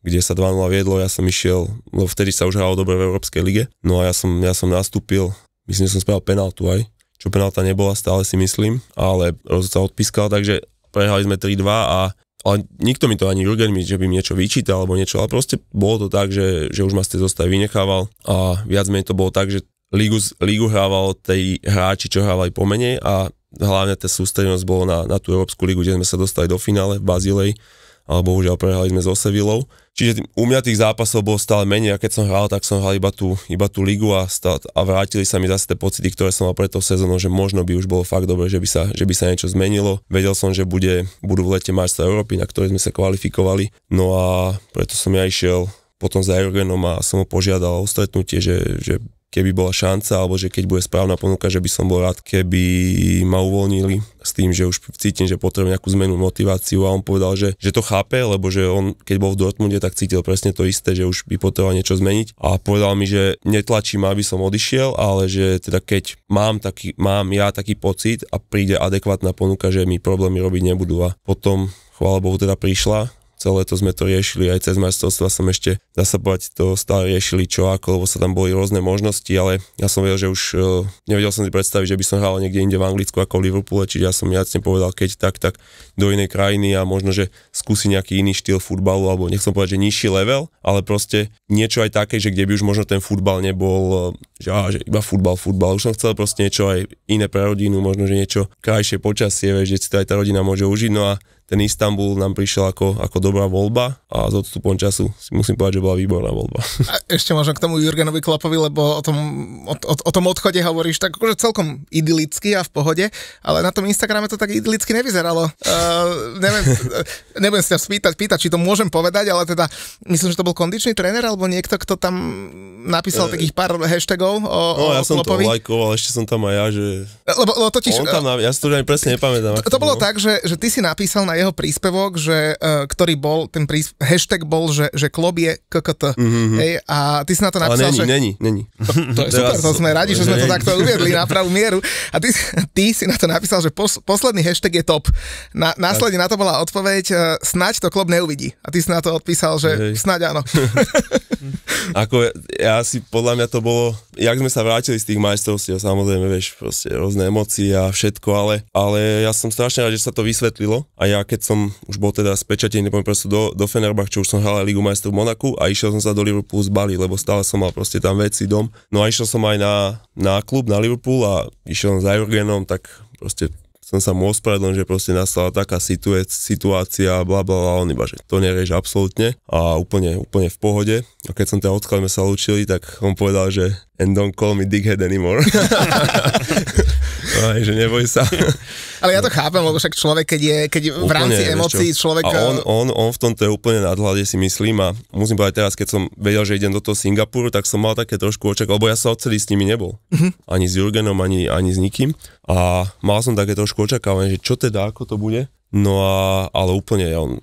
kde sa 2-0 viedlo, ja som išiel, no vtedy sa už hralo dobre v Európskej lige, no a ja som, ja som nastúpil, myslím, že som spravil penaltu aj, čo penalta nebola, stále si myslím, ale rozhodca odpískal, takže prehrali sme 3-2 a ale nikto mi to ani Jurgen mi, že by mi niečo vyčítal alebo niečo, ale proste bolo to tak, že, že už ma z tej zostavy vynechával a viac menej to bolo tak, že lígu, lígu hrával tej hráči, čo hrávali pomenej a hlavne tá sústrednosť bolo na, na tú Európsku ligu, kde sme sa dostali do finále v Bazilej, ale bohužiaľ prehrali sme so Sevillou Čiže u mňa tých zápasov bolo stále menej a keď som hral, tak som hral iba tú, iba tú ligu a, stát, a vrátili sa mi zase tie pocity, ktoré som mal pred tou sezónou, že možno by už bolo fakt dobre, že by sa, že by sa niečo zmenilo. Vedel som, že bude, budú v lete majstra Európy, na ktoré sme sa kvalifikovali. No a preto som ja išiel potom za Jurgenom a som ho požiadal o stretnutie, že, že keby bola šanca, alebo že keď bude správna ponuka, že by som bol rád, keby ma uvoľnili s tým, že už cítim, že potrebujem nejakú zmenu motiváciu a on povedal, že, že to chápe, lebo že on keď bol v Dortmunde, tak cítil presne to isté, že už by potreboval niečo zmeniť a povedal mi, že netlačím, aby som odišiel, ale že teda keď mám, taký, mám ja taký pocit a príde adekvátna ponuka, že mi problémy robiť nebudú a potom chvála Bohu teda prišla celé to sme to riešili, aj cez majstrovstva som ešte, dá sa povedať, to stále riešili čo ako, lebo sa tam boli rôzne možnosti, ale ja som vedel, že už uh, nevedel som si predstaviť, že by som hral niekde inde v Anglicku ako v Liverpoole, čiže ja som jasne povedal, keď tak, tak do inej krajiny a možno, že skúsi nejaký iný štýl futbalu, alebo nechcem povedať, že nižší level, ale proste niečo aj také, že kde by už možno ten futbal nebol, e, že, á, že iba futbal, futbal. Už som chcel proste niečo aj iné pre rodinu, možno, že niečo krajšie počasie, vieš, že si to aj tá rodina môže užiť. No a ten Istanbul nám prišiel ako, ako dobrá voľba a s odstupom času si musím povedať, že bola výborná voľba. A ešte možno k tomu Jurgenovi Klopovi, lebo o tom, o, o, o tom odchode hovoríš tak akože celkom idylicky a v pohode, ale na tom Instagrame to tak idylicky nevyzeralo. Uh, neviem, (laughs) nebudem sa spýtať, pýtať, či to môžem povedať, ale teda myslím, že to bol kondičný tréner alebo niekto, kto tam napísal eh, takých pár hashtagov o, no, o ja som Klopovi. to lajkoval, ešte som tam aj ja, že... Lebo, lebo totiž... On tam, ja si to ani presne nepamätám. To, to bolo no. tak, že, že ty si napísal na na jeho príspevok, že, uh, ktorý bol, ten prís, hashtag bol, že, že klob je KKT. Mm-hmm. Hej, a ty si na to napísal, Ale není, že... není, není. To, to je super, to sme radi, že sme to takto uviedli na pravú mieru. A ty, ty si na to napísal, že pos, posledný hashtag je top. Na, následne na to bola odpoveď, uh, e, snaď to klob neuvidí. A ty si na to odpísal, že Hej. snaď áno. (laughs) Ako ja, ja si, podľa mňa to bolo, jak sme sa vrátili z tých majstrovstiev, samozrejme, vieš, proste rôzne emócie a všetko, ale, ale ja som strašne rád, že sa to vysvetlilo a ja keď som už bol teda spečatený, poviem proste do, do Fenerbach, čo už som hral aj Ligu majstrov v Monaku a išiel som sa do Liverpoolu zbaliť, lebo stále som mal proste tam veci, dom. No a išiel som aj na, na klub, na Liverpool a išiel som za Jurgenom, tak proste som sa mu ospravedlnil, že proste nastala taká situácia, situácia bla bla bla, on iba, že to nerieš absolútne a úplne, úplne v pohode. A keď som teda odklad sa lúčili, tak on povedal, že and don't call me dickhead anymore. (laughs) Aj, no, že neboj sa. (laughs) Ale ja to chápem, lebo však človek, keď je keď úplne, v rámci emócií človek... A on, eh, on, on v tomto je úplne nadhľade, si myslím. A musím povedať teraz, keď som vedel, že idem do toho Singapuru, tak som mal také trošku očak, lebo ja sa odcelý s nimi nebol. Uh-huh. Ani s Jurgenom, ani, ani s nikým. A mal som také trošku očakávanie, že čo teda, ako to bude. No a, ale úplne, on,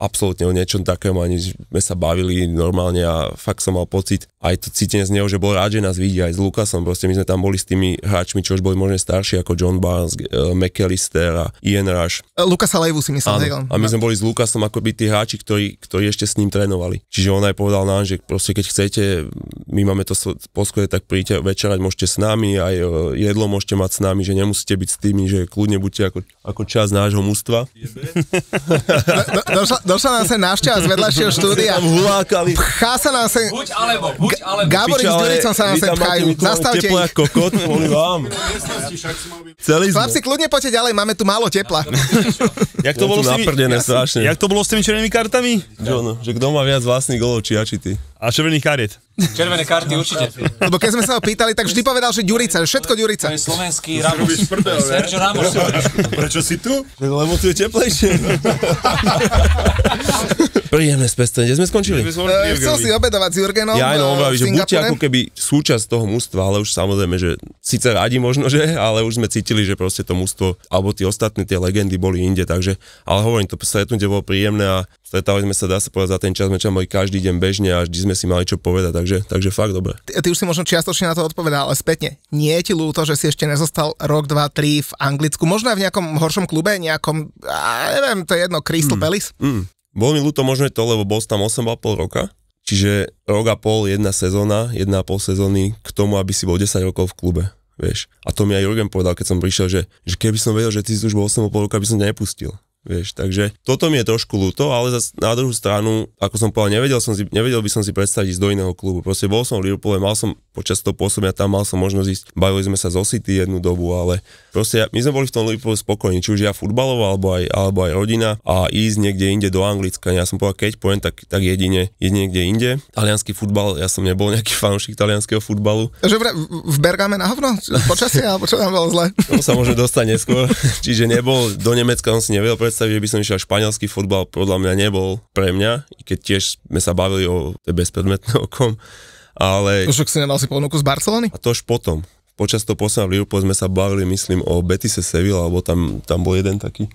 absolútne o niečom takom, ani sme sa bavili normálne a fakt som mal pocit aj to cítenie z neho, že bol rád, že nás vidí aj s Lukasom, proste my sme tam boli s tými hráčmi, čo už boli možno starší ako John Barnes, uh, McAllister a Ian Rush. Eh, Lukasa Leivu si myslel, A my no. sme boli s Lukasom by tí hráči, ktorí, ktorí ešte s ním trénovali. Čiže on aj povedal nám, že proste keď chcete, my máme to poskole, tak príďte večerať, môžete s nami, aj eh, jedlo môžete mať s nami, že nemusíte byť s tými, že kľudne buďte ako, ako čas nášho mužstva. (laughs) došla nám sem návšteva z vedľajšieho štúdia. Tam hulákali. Pchá sa nám sem... Buď alebo, buď alebo. Gáborík s Duricom sa nám sem pchajú. Zastavte ich. Ako kokot, vám. Celý Chlapci, kľudne poďte ďalej, máme tu málo tepla. (laughs) jak to bolo s tými... strašne. Jak to bolo s tými červenými kartami? že kto má viac vlastných golov, či ja, či ty? A červených kariet. Červené karty určite. Lebo keď sme sa ho pýtali, tak vždy povedal, že Ďurica, všetko Ďurica. To je slovenský Ramos. Sergio Ramos. Prečo si tu? Lebo tu je teplejšie. (laughs) Príjemné spestenie, sme skončili. E, chcel si obedovať s Jurgenom Ja aj no, hovorí, eh, že buďte ako keby súčasť toho mústva, ale už samozrejme, že síce radi možno, že, ale už sme cítili, že proste to mústvo, alebo tie ostatní, tie legendy boli inde, takže, ale hovorím, to stretnutie bolo príjemné a stretávali sme sa, dá sa povedať, za ten čas sme čo mali každý deň bežne a vždy sme si mali čo povedať, takže, takže fakt dobre. Ty, ty už si možno čiastočne na to odpovedal, ale spätne. Nie je ti ľúto, že si ešte nezostal rok, dva, tri v Anglicku, možno aj v nejakom horšom klube, nejakom, ja neviem, to je jedno, Crystal mm. Palace? Mm. Bolo mi ľúto možno to, lebo bol tam 8,5 roka, čiže rok a pol, jedna sezóna, jedna a pol sezóny k tomu, aby si bol 10 rokov v klube. Vieš. A to mi aj Jurgen povedal, keď som prišiel, že, že keby som vedel, že ty si už bol 8,5 roka, by som ťa nepustil. Vieš, takže toto mi je trošku ľúto, ale zas na druhú stranu, ako som povedal, nevedel, som si, nevedel by som si predstaviť ísť do iného klubu. Proste bol som v Liverpoole, mal som počas toho pôsobenia tam mal som možnosť ísť. Bavili sme sa z City jednu dobu, ale proste my sme boli v tom Liverpoole spokojní, či už ja futbalov, alebo aj, alebo aj rodina a ísť niekde inde do Anglicka. Ja som povedal, keď poviem, tak, tak jedine, ísť niekde inde. Talianský futbal, ja som nebol nejaký fanúšik talianského futbalu. Takže v, v Bergame na hovno? Počasie, alebo čo tam bolo zle? To sa môže dostať neskôr. (laughs) Čiže nebol, do Nemecka som si nevedel predstaviť, že by som išiel španielský futbal, podľa mňa nebol pre mňa, keď tiež sme sa bavili o bezpredmetnom okom ale... No však si nemal si ponuku z Barcelony? A to až potom. Počas toho posledného v Liverpool sme sa bavili, myslím, o Betise Sevilla, alebo tam, tam bol jeden taký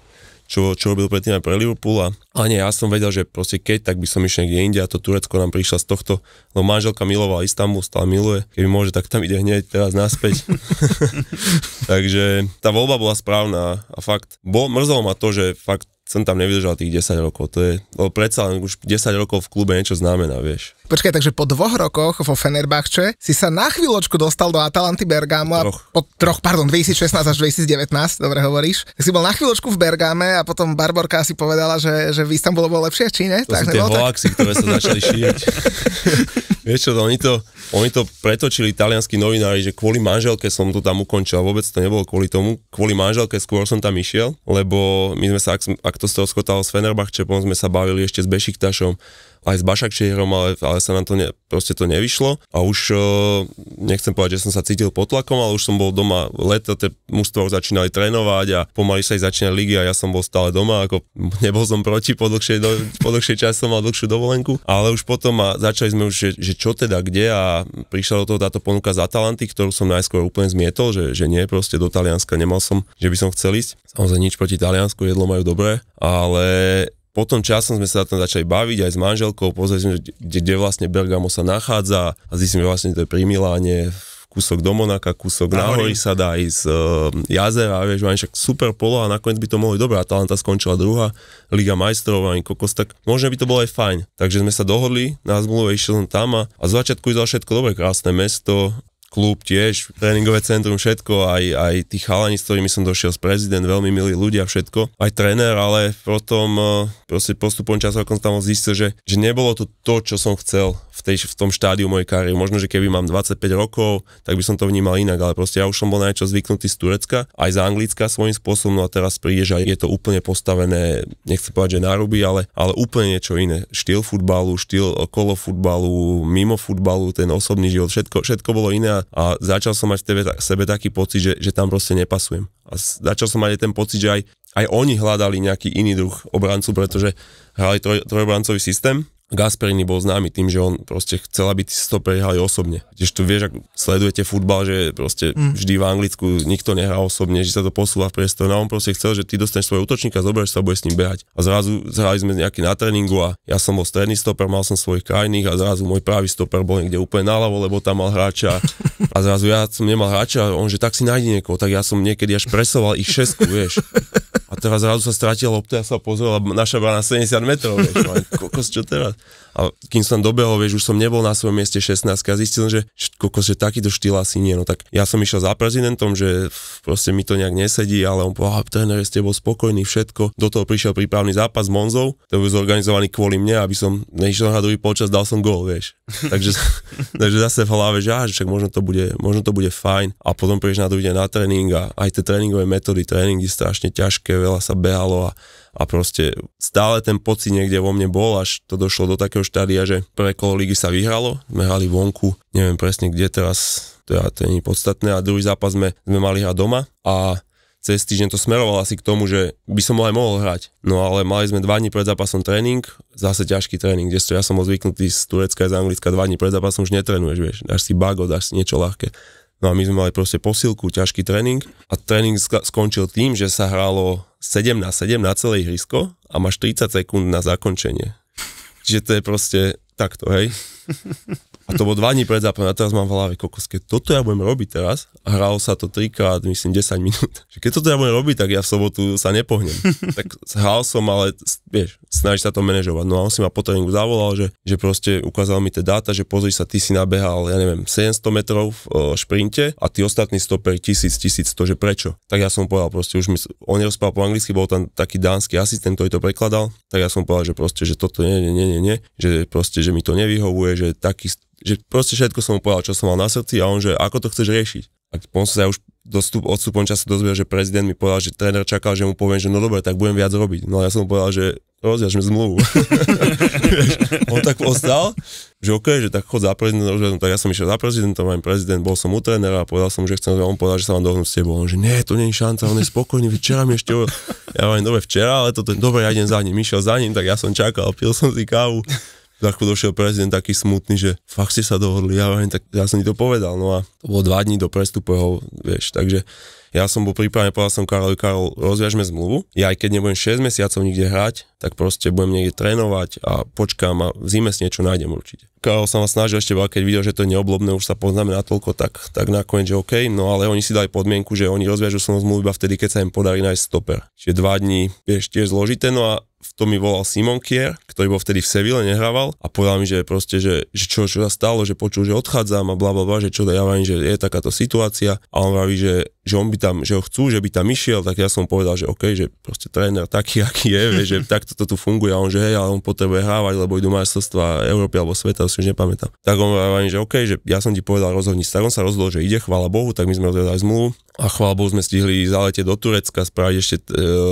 čo, čo robil predtým aj pre Liverpool a, nie, ja som vedel, že proste keď, tak by som išiel niekde inde a to Turecko nám prišla z tohto, lebo no manželka milovala Istanbul, stále miluje, keby môže, tak tam ide hneď teraz naspäť. (laughs) Takže tá voľba bola správna a fakt, bol, mrzelo ma to, že fakt som tam nevydržal tých 10 rokov, to je, lebo predsa len už 10 rokov v klube niečo znamená, vieš. Počkaj, takže po dvoch rokoch vo Fenerbahče si sa na chvíľočku dostal do Atalanty Bergamo a troch. po troch, pardon, 2016 až 2019, dobre hovoríš. Tak si bol na chvíľočku v Bergame a potom Barborka si povedala, že, že v Istambule bolo lepšie, či ne? To tak, sú tie hoaxy, ktoré sa začali šíriť. (laughs) Vieš čo, oni to, oni to pretočili talianskí novinári, že kvôli manželke som to tam ukončil. Vôbec to nebolo kvôli tomu. Kvôli manželke skôr som tam išiel, lebo my sme sa, ak, ak to toho oskotalo s Fenerbahče, potom sme sa bavili ešte s Bešiktašom aj s Bašakšierom, ale, ale sa nám to ne, proste to nevyšlo. A už uh, nechcem povedať, že som sa cítil pod tlakom, ale už som bol doma leto, tie mužstvo začínali trénovať a pomaly sa aj začínali ligy a ja som bol stále doma, ako nebol som proti, po dlhšej, do, po dlhšej čas som mal dlhšiu dovolenku, ale už potom a začali sme už, že, že čo teda, kde a prišla do toho táto ponuka z Atalanty, ktorú som najskôr úplne zmietol, že, že nie, proste do Talianska nemal som, že by som chcel ísť. Samozrejme nič proti Taliansku, jedlo majú dobré, ale potom časom sme sa tam začali baviť aj s manželkou, pozreli sme, kde, kde vlastne Bergamo sa nachádza a zistíme vlastne, to je pri Miláne, kúsok do Monaka, kúsok na hory sa dá ísť uh, jazera, vieš, aj však super polo a nakoniec by to mohli dobrá. Atalanta skončila druhá, Liga majstrov, aj kokos, tak možno by to bolo aj fajn. Takže sme sa dohodli, na zmluve išiel som tam a, a z začiatku išlo všetko dobre, krásne mesto, klub tiež, tréningové centrum, všetko, aj, aj tí chalani, s ktorými som došiel z prezident, veľmi milí ľudia, všetko, aj tréner, ale potom eh, proste postupom času, ako som tam zistil, že, že nebolo to to, čo som chcel v, tej, v tom štádiu mojej kariéry. Možno, že keby mám 25 rokov, tak by som to vnímal inak, ale proste ja už som bol na niečo zvyknutý z Turecka, aj z Anglicka svojím spôsobom, no a teraz príde, že je to úplne postavené, nechcem povedať, že náruby, ale, ale úplne niečo iné. Štýl futbalu, štýl okolo futbalu, mimo futbalu, ten osobný život, všetko, všetko bolo iné a začal som mať v sebe, taký pocit, že, že tam proste nepasujem. A začal som mať aj ten pocit, že aj, aj oni hľadali nejaký iný druh obrancu, pretože hrali troj, trojobrancový systém, Gasperini bol známy tým, že on proste chcel, aby si to prehrali osobne. Tiež tu vieš, ak sledujete futbal, že proste mm. vždy v Anglicku nikto nehrá osobne, že sa to posúva v priestore. No on proste chcel, že ty dostaneš svojho útočníka, zoberieš sa a bude s ním behať. A zrazu zhrali sme nejaký na tréningu a ja som bol stredný stoper, mal som svojich krajných a zrazu môj pravý stoper bol niekde úplne naľavo, lebo tam mal hráča. A zrazu ja som nemal hráča, on že tak si nájde niekoho, tak ja som niekedy až presoval ich šestku, vieš teraz zrazu sa stratil lopta, ja sa pozrel a naša bola na 70 metrov, vieš, kokos, čo teraz? A kým som tam dobehol, vieš, už som nebol na svojom mieste 16 a zistil, že kokos, že takýto štýl asi nie. No tak ja som išiel za prezidentom, že proste mi to nejak nesedí, ale on povedal, tréner, ste bol spokojný, všetko. Do toho prišiel prípravný zápas s Monzou, to bol zorganizovaný kvôli mne, aby som nešiel na druhý počas, dal som gól, vieš. (laughs) takže, takže zase v hlave, že, á, že však možno to, bude, možno to bude fajn. A potom prídeš na druhý deň na tréning a aj tie tréningové metódy, tréning strašne ťažké, veľa sa behalo a a proste stále ten pocit niekde vo mne bol, až to došlo do takého štádia, že prvé kolo ligy sa vyhralo, sme hrali vonku, neviem presne kde teraz, to, ja, to nie je podstatné a druhý zápas sme, sme mali hrať doma a cez týždeň to smerovalo asi k tomu, že by som aj mohol hrať. No ale mali sme dva dní pred zápasom tréning, zase ťažký tréning, kde ja som bol zvyknutý z Turecka a z Anglicka dva dní pred zápasom už netrenuješ, vieš, dáš si bago, dáš si niečo ľahké. No a my sme mali proste posilku, ťažký tréning a tréning skončil tým, že sa hralo 7 na 7 na celé ihrisko a máš 30 sekúnd na zakončenie. Čiže to je proste takto, hej. (laughs) A to bolo dva dní pred zápasom. A teraz mám v hlave, kokos, keď toto ja budem robiť teraz, a hralo sa to trikrát, myslím, 10 minút. (laughs) Že keď toto ja budem robiť, tak ja v sobotu sa nepohnem. (laughs) tak hral som, ale vieš, snaží sa to manažovať. No a on si ma po tréningu zavolal, že, že proste ukázal mi tie dáta, že pozri sa, ty si nabehal, ja neviem, 700 metrov v e, šprinte a ty ostatní stoperi 1000, 1100, že prečo? Tak ja som povedal proste, už mi, on nerozprával po anglicky, bol tam taký dánsky asistent, ktorý to prekladal, tak ja som povedal, že proste, že toto nie, nie, nie, nie, nie že proste, že mi to nevyhovuje, že taký že proste všetko som mu povedal, čo som mal na srdci a on, že ako to chceš riešiť. A potom som sa už dostup, odstupom času dozvedel, že prezident mi povedal, že tréner čakal, že mu poviem, že no dobre, tak budem viac robiť. No a ja som mu povedal, že rozviažme zmluvu. (laughs) on tak ostal, že OK, že tak chod za prezidentom, tak ja som išiel za prezidentom, aj prezident, bol som u trénera a povedal som, že chcem, on povedal, že sa vám dohodnúť s tebou. On že nie, to nie je šanca, on je spokojný, včera mi ešte, ja vám dobre, včera, ale toto, dobre, ja idem za ním, išiel za ním, tak ja som čakal, pil som si kávu, za chvíľu došiel prezident taký smutný, že fakt ste sa dohodli, ja, tak, ja som ti to povedal. No a to bolo dva dní do jeho, vieš, takže ja som bol pripravený, povedal som Karol, Karol, rozviažme zmluvu. Ja aj keď nebudem 6 mesiacov nikde hrať, tak proste budem niekde trénovať a počkám a v zime si niečo nájdem určite. Karol sa ma snažil ešte keď videl, že to je neoblobné, už sa poznáme na toľko, tak, tak nakoniec, že OK, no ale oni si dali podmienku, že oni rozviažu som zmluvu iba vtedy, keď sa im podarí nájsť stoper. Čiže dva dní, vieš, tiež zložité, no a to mi volal Simon Kier, ktorý bol vtedy v Seville, nehrával a povedal mi, že proste, že, že čo, čo sa stalo, že počul, že odchádzam a bla bla bla, že čo ja vám, že je takáto situácia a on hovorí, že, že on by tam, že ho chcú, že by tam išiel, tak ja som povedal, že OK, že proste tréner taký, (laughs) aký je, vie, že takto to tu funguje a on, že hej, ale on potrebuje hrávať, lebo idú majstrovstvá Európy alebo sveta, to si už nepamätám. Tak on hovorí, že OK, že ja som ti povedal rozhodni sa, on sa rozhodol, že ide, chvála Bohu, tak my sme rozvedali zmluvu a chvála Bohu sme stihli zaletieť do Turecka, spraviť ešte e,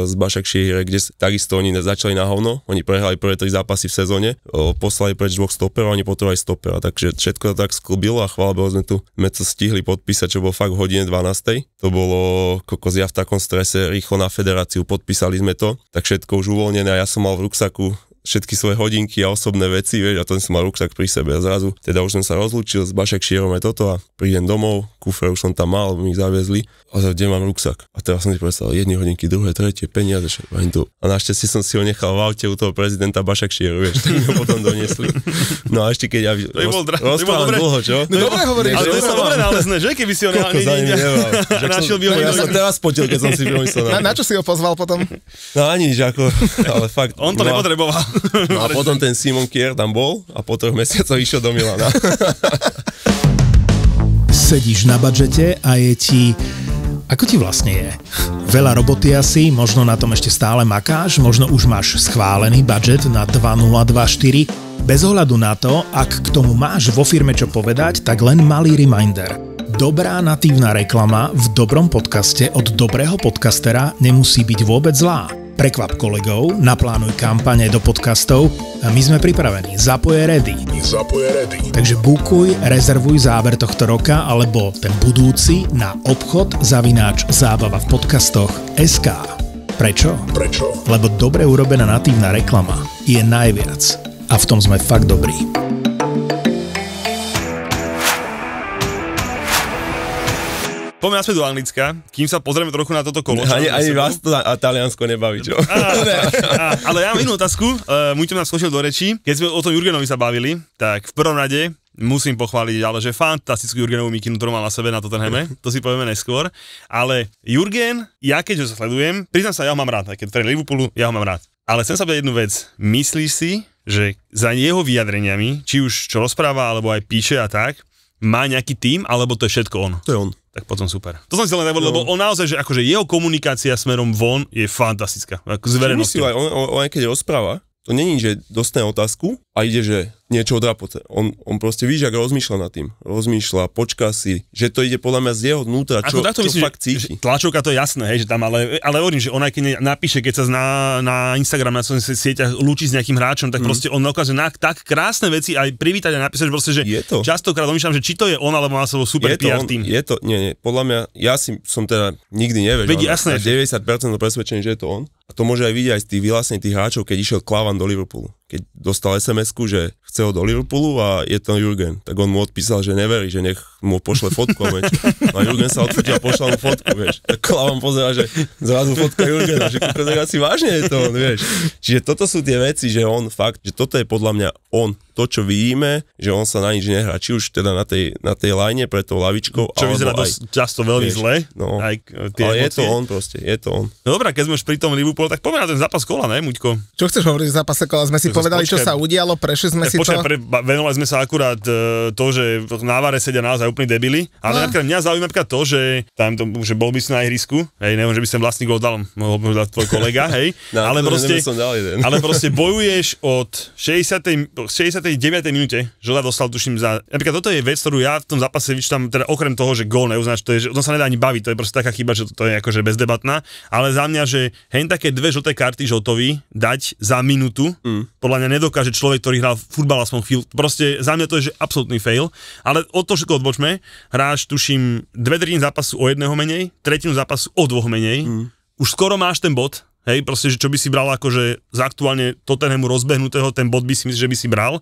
z Bašak Šihire, kde takisto oni začali na hovno, oni prehrali prvé tri zápasy v sezóne, o, poslali preč dvoch stoperov, oni potrebovali stopera, takže všetko to tak sklbilo a chvála Bohu sme tu sme to stihli podpísať, čo bolo fakt v hodine 12. To bolo kokos ja v takom strese, rýchlo na federáciu, podpísali sme to, tak všetko už uvoľnené a ja som mal v ruksaku všetky svoje hodinky a osobné veci, vieš, a ten som mal ruksak pri sebe a zrazu, teda už som sa rozlúčil s Bašek Šierom aj toto a prídem domov, kufre už som tam mal, mi ich zaviezli a zrazu, kde mám ruksak? A teraz som si predstavil jedni hodinky, druhé, tretie, peniaze, všetko, tu. A našťastie som si ho nechal v aute u toho prezidenta Bašek Šieru, vieš, tak ho potom doniesli. No a ešte keď ja roz, dra- rozprávam dlho, čo? No, dobre hovoríš, ale to sa dobre nálezne, že? Keby si ho nehal, našiel by ho no Ja som teraz potil, keď som si vymyslel. Na, na čo si ho pozval potom? No ani, že ako, ale fakt. On to no. nepotreboval. No a potom ten Simon Kier tam bol a po troch mesiacoch išiel do Milana. Sedíš na budžete a je ti... Ako ti vlastne je? Veľa roboty asi, možno na tom ešte stále makáš, možno už máš schválený budget na 2024. Bez ohľadu na to, ak k tomu máš vo firme čo povedať, tak len malý reminder. Dobrá natívna reklama v dobrom podcaste od dobrého podcastera nemusí byť vôbec zlá. Prekvap kolegov, naplánuj kampane do podcastov a my sme pripravení. Zapoje ready. Zapoje ready. Takže bukuj, rezervuj záver tohto roka alebo ten budúci na obchod zavináč zábava v podcastoch SK. Prečo? Prečo? Lebo dobre urobená natívna reklama je najviac. A v tom sme fakt dobrí. Poďme naspäť do Anglicka, kým sa pozrieme trochu na toto kolo. Ani, ani vás to a Taliansko nebaví, čo? A, a, (laughs) a, ale ja mám inú otázku, uh, e, to nás skočil do reči. Keď sme o tom Jurgenovi sa bavili, tak v prvom rade musím pochváliť, ale že fantastickú Jurgenovú mikinu, ktorú mal na sebe na Tottenhame, to si povieme neskôr. Ale Jurgen, ja keď ho sledujem, priznám sa, ja ho mám rád, aj keď teda Liverpoolu, ja ho mám rád. Ale chcem sa povedať jednu vec. Myslíš si, že za jeho vyjadreniami, či už čo rozpráva, alebo aj píše a tak, má nejaký tým, alebo to je všetko on? To je on tak potom super. To som si len nevedel, no. lebo on naozaj, že akože jeho komunikácia smerom von je fantastická. Ako s verejnosťou. On, on, on aj keď rozpráva, to není, že dostane otázku a ide, že niečo odrapoce. On, on proste víš, ak rozmýšľa nad tým. Rozmýšľa, počká si, že to ide podľa mňa z jeho vnútra, čo, čo myslím, fakt cíti. Že, tlačovka to je jasné, hej, že tam, ale, ale hovorím, že ona keď napíše, keď sa na, na Instagram, na svojich sieťach lúči s nejakým hráčom, tak mm. proste on dokáže na, tak krásne veci aj privítať a napísať, že proste, že je to. častokrát domýšľam, že či to je on, alebo má svoj super je PR to on, tým. Je to, nie, nie, podľa mňa, ja si som teda nikdy nevedel. jasné. 90% presvedčený, že je to on to môže aj vidieť aj z tých vyhlásení tých hráčov, keď išiel Klavan do Liverpoolu keď dostal sms že chce ho do Liverpoolu a je tam Jurgen. Tak on mu odpísal, že neverí, že nech mu pošle fotku. (laughs) Vieš. a Jurgen sa odfotil a pošla mu fotku, vieš. Tak Klavan pozera, že zrazu fotka Jurgena, že pozera asi vážne je to on, vieš. Čiže toto sú tie veci, že on fakt, že toto je podľa mňa on, to, čo vidíme, že on sa na nič nehrá, či už teda na tej, na tej line pre tou lavičkou. Čo vyzerá dosť často veľmi vieš, zle. No, aj tie ale je to on proste, je to on. No dobrá, keď sme už pri tom Liverpoolu, tak poďme na ten zápas kola, ne, Muďko? Čo chceš hovoriť o zápase kola? Sme si to povedali, počkaj, čo sa udialo, prešli sme e, si počkaj, čo. Pre, venovali sme sa akurát uh, to, že v návare sedia naozaj úplne debili, ale no. napríklad mňa zaujíma napríklad to, že, tam to, že bol by som na ihrisku, hej, neviem, že by som vlastník oddal, mohol by dať tvoj kolega, hej, (laughs) no, ale, proste, (laughs) ale proste (laughs) bojuješ od 60. 69. minúte, že Žela dostal tuším za, napríklad toto je vec, ktorú ja v tom zápase vyčítam, teda okrem toho, že gól neuznáš, to je, že sa nedá ani baviť, to je proste taká chyba, že to je akože bezdebatná, ale za mňa, že hen také dve žlté karty žltovi dať za minútu, mm podľa mňa nedokáže človek, ktorý hral futbal aspoň chvíľu. Proste za mňa to je, že absolútny fail. Ale od toho všetko odbočme. Hráš, tuším, dve tretiny zápasu o jedného menej, tretinu zápasu o dvoch menej. Mm. Už skoro máš ten bod, Hej, proste, že čo by si bral akože z aktuálne Tottenhamu rozbehnutého, ten bod by si myslíš, že by si bral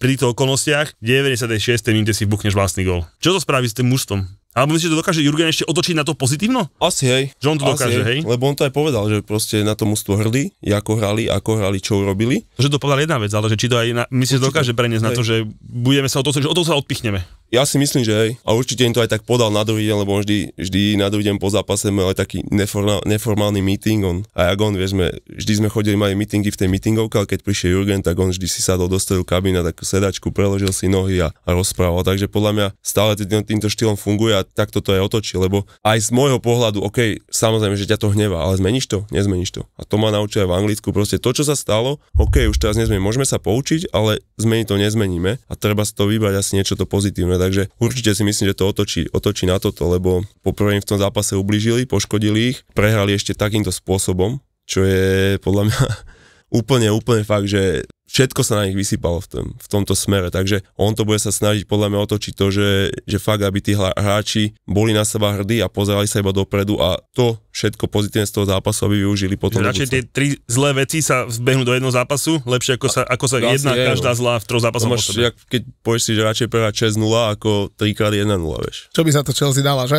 pri týchto okolnostiach. 96. minúte si bukneš vlastný gol. Čo to spraví s tým mužstvom? Alebo myslíš, že to dokáže Jurgen ešte otočiť na to pozitívno? Asi hej. Že on to Asi dokáže, hej. Lebo on to aj povedal, že proste na tom ústvo hrdí, ako hrali, ako hrali, čo urobili. Že to povedal jedna vec, ale že či to aj na, myslíš, že dokáže preniesť na to, že budeme sa o to, že o to sa odpichneme. Ja si myslím, že hej. A určite im to aj tak podal na druhý deň, lebo on vždy, vždy na druhý deň po zápase mal aj taký neformál, neformálny meeting. On, a ja on, vieš, sme, vždy sme chodili, mali meetingy v tej meetingovke, ale keď prišiel Jurgen, tak on vždy si sadol do stredu kabína, takú sedačku, preložil si nohy a, a rozprával. Takže podľa mňa stále tý, týmto štýlom funguje a takto to aj otočí, lebo aj z môjho pohľadu, OK, samozrejme, že ťa to hnevá, ale zmeníš to, nezmeníš to. A to ma naučil aj v Anglicku, proste to, čo sa stalo, OK, už teraz nezmením, môžeme sa poučiť, ale zmeniť to nezmeníme a treba z toho vybrať asi niečo to pozitívne. Takže určite si myslím, že to otočí, otočí na toto, lebo poprvé im v tom zápase ublížili, poškodili ich, prehrali ešte takýmto spôsobom, čo je podľa mňa (laughs) úplne, úplne fakt, že všetko sa na nich vysypalo v, tom, v tomto smere, takže on to bude sa snažiť podľa mňa otočiť to, že, že fakt, aby tí hráči boli na seba hrdí a pozerali sa iba dopredu a to všetko pozitívne z toho zápasu, aby využili potom. Radšej tie tri zlé veci sa zbehnú do jedného zápasu, lepšie ako sa, ako sa vlastne jedna je, každá no. zlá v troch zápasoch. Máš, keď povieš si, že radšej prehrať 6-0 ako 3 krát 1-0, vieš. Čo by za to Chelsea dala, že?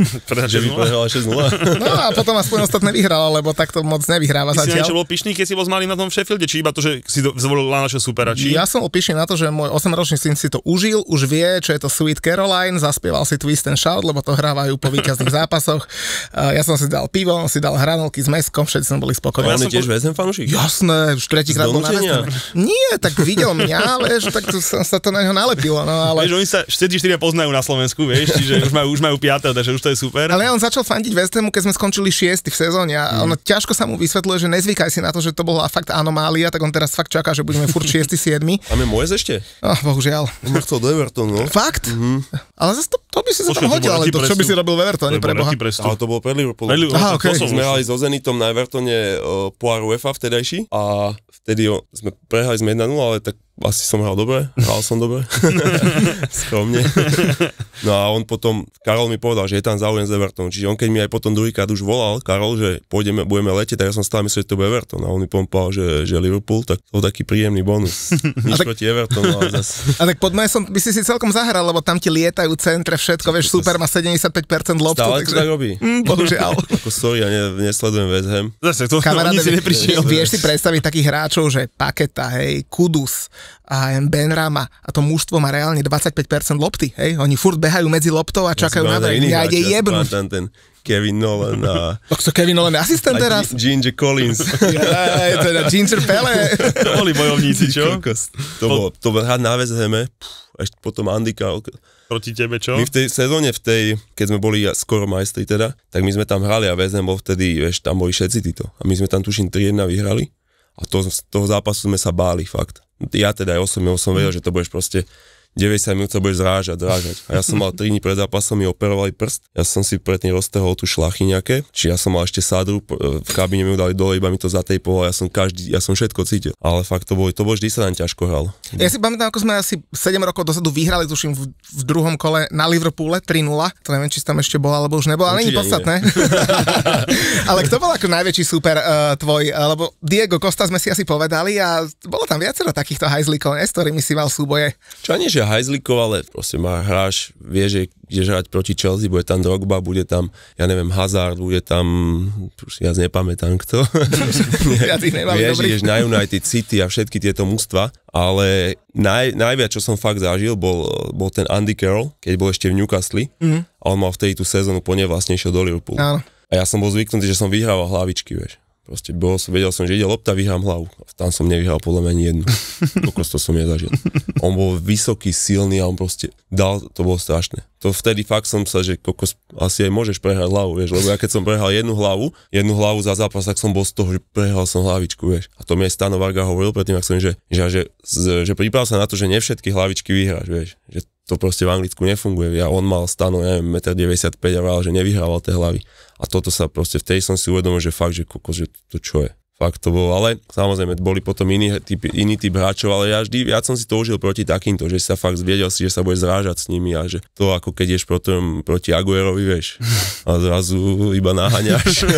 (laughs) že by prehrala 6-0. no a potom aspoň ostatné vyhrala, lebo to moc nevyhráva Ty zatiaľ. bol pyšný, keď si bol malý na tom Sheffielde, či iba to, že si zvolil Lanaša supera, či? Ja som opíšený na to, že môj 8-ročný syn si to užil, už vie, čo je to Sweet Caroline, zaspieval si Twist and Shout, lebo to hrávajú po víťazných zápasoch. Ja som si dal pivo, on si dal hranolky s meskom, všetci sme boli spokojní. Ale on tiež po... fanúšik? Jasné, už tretíkrát bol na Nie, tak videl mňa, ale že tak to, sa to na neho nalepilo. No, ale... Vieš, oni sa všetci štyria poznajú na Slovensku, vieš, čiže už majú, už majú piaté, takže už to je super. Ale on začal fandiť väzemu, keď sme skončili 6 v sezóne a mm. ono ťažko sa mu vysvetľuje, že nezvykaj si na to, že to bola fakt anomália, tak on teraz fakt čaká, že budeme furt 6 7 A my Moez ešte? Oh, bohužiaľ. On chcel do Evertonu. No. Fakt? Mm-hmm. Ale zase to, to by si sa tam hodil, ale to, čo by si robil v Evertone, preboha. Ale to bolo pre Liverpool. Merlin, Aha, okay. Kosovo. Sme hrali so Zenitom na Evertone uh, eh, po UEFA vtedajší a vtedy jo, sme prehrali sme 1-0, ale tak asi som hral dobre, hral som dobre, (laughs) skromne. No a on potom, Karol mi povedal, že je tam záujem s Everton, čiže on keď mi aj potom druhýkrát už volal, Karol, že pôjdeme, budeme letieť, tak ja som stále myslel, že to bude Everton a on mi pompal, že, že Liverpool, tak to taký príjemný bonus. (laughs) Nič a tak, proti Everton. ale zas... A tak pod som by si si celkom zahral, lebo tam ti lietajú centre, všetko, vieš, super má 75% loptu. Stále takže... to tak robí. Mm, bohužiaľ. (laughs) Ako sorry, ja ne, nesledujem West Ham. Zase, to Kamaráde, si neprišiel. Vieš si predstaviť takých hráčov, že Paketa, hej, Kudus, a Ben Rama a to mužstvo má reálne 25% lopty, hej? Oni furt behajú medzi loptou a čakajú ja na Ja ide jebnúť. Tam ten Kevin Nolan a... (laughs) Tak to Kevin Nolan je asistent a teraz. Ginger Collins. (laughs) Aj, teda Ginger Pele. (laughs) to boli bojovníci, čo? To bol, to bol had na Vezheme, až potom Andika. Proti tebe, čo? My v tej sezóne, v tej, keď sme boli skoro majstri teda, tak my sme tam hrali a VZM bol vtedy, vieš, tam boli všetci títo. A my sme tam tuším 3-1 vyhrali a to, toho zápasu sme sa báli, fakt. Ja teda, ja osobne som vedel, že to budeš proste 90 minút sa budeš zrážať, zrážať. A ja som mal 3 dní pred zápasom, mi operovali prst, ja som si predtým roztehol tu šlachy nejaké, či ja som mal ešte sádru, e, v kabíne mi ju dali dole, iba mi to zatejpovalo, ja som každý, ja som všetko cítil. Ale fakt to bolo, to bolo vždy sa tam ťažko hral. Ja si pamätám, ako sme asi 7 rokov dozadu vyhrali, tuším, v, v druhom kole na Liverpoole 3-0, to neviem, či tam ešte bola, alebo už nebola, ale je podstatné. (laughs) ale kto bol ako najväčší super uh, tvoj, e, lebo Diego Costa sme si asi povedali a bolo tam viacero takýchto hajzlíkov, ne, s ktorými si mal súboje. Čo ani, že lepšia hajzlikov, ale proste má hráč, vie, že kde hrať proti Chelsea, bude tam Drogba, bude tam, ja neviem, Hazard, bude tam, už ja nepamätám kto. ja (laughs) vieš, na United City a všetky tieto mužstva, ale naj, najviac, čo som fakt zažil, bol, bol ten Andy Carroll, keď bol ešte v Newcastle mm-hmm. a on mal vtedy tú sezónu po nej vlastne išiel do Liverpoolu. Áno. A ja som bol zvyknutý, že som vyhrával hlavičky, vieš. Proste bol, vedel som, že ide lopta, vyhám hlavu. a Tam som nevyhal podľa mňa ani jednu. (laughs) Kokos to som nezažil. On bol vysoký, silný a on proste dal, to bolo strašné. To vtedy fakt som sa, že kokos, asi aj môžeš prehrať hlavu, vieš, lebo ja keď som prehral jednu hlavu, jednu hlavu za zápas, tak som bol z toho, že prehral som hlavičku, vieš. A to mi aj Stano Varga hovoril predtým, ak som, že, že, že, že priprav sa na to, že nevšetky hlavičky vyhráš, vieš. Že to proste v Anglicku nefunguje. Ja, on mal stanu, ja neviem, 1,95 m a vrál, že nevyhrával tie hlavy. A toto sa proste, vtedy som si uvedomil, že fakt, že kokos, že to čo je. Fakt to bolo, ale samozrejme boli potom iný typ, iný typ hráčov, ale ja vždy viac som si to užil proti takýmto, že sa fakt zviedel si, že sa bude zrážať s nimi a že to ako keď ješ proti, proti Aguerovi, vieš, (laughs) a zrazu iba naháňaš.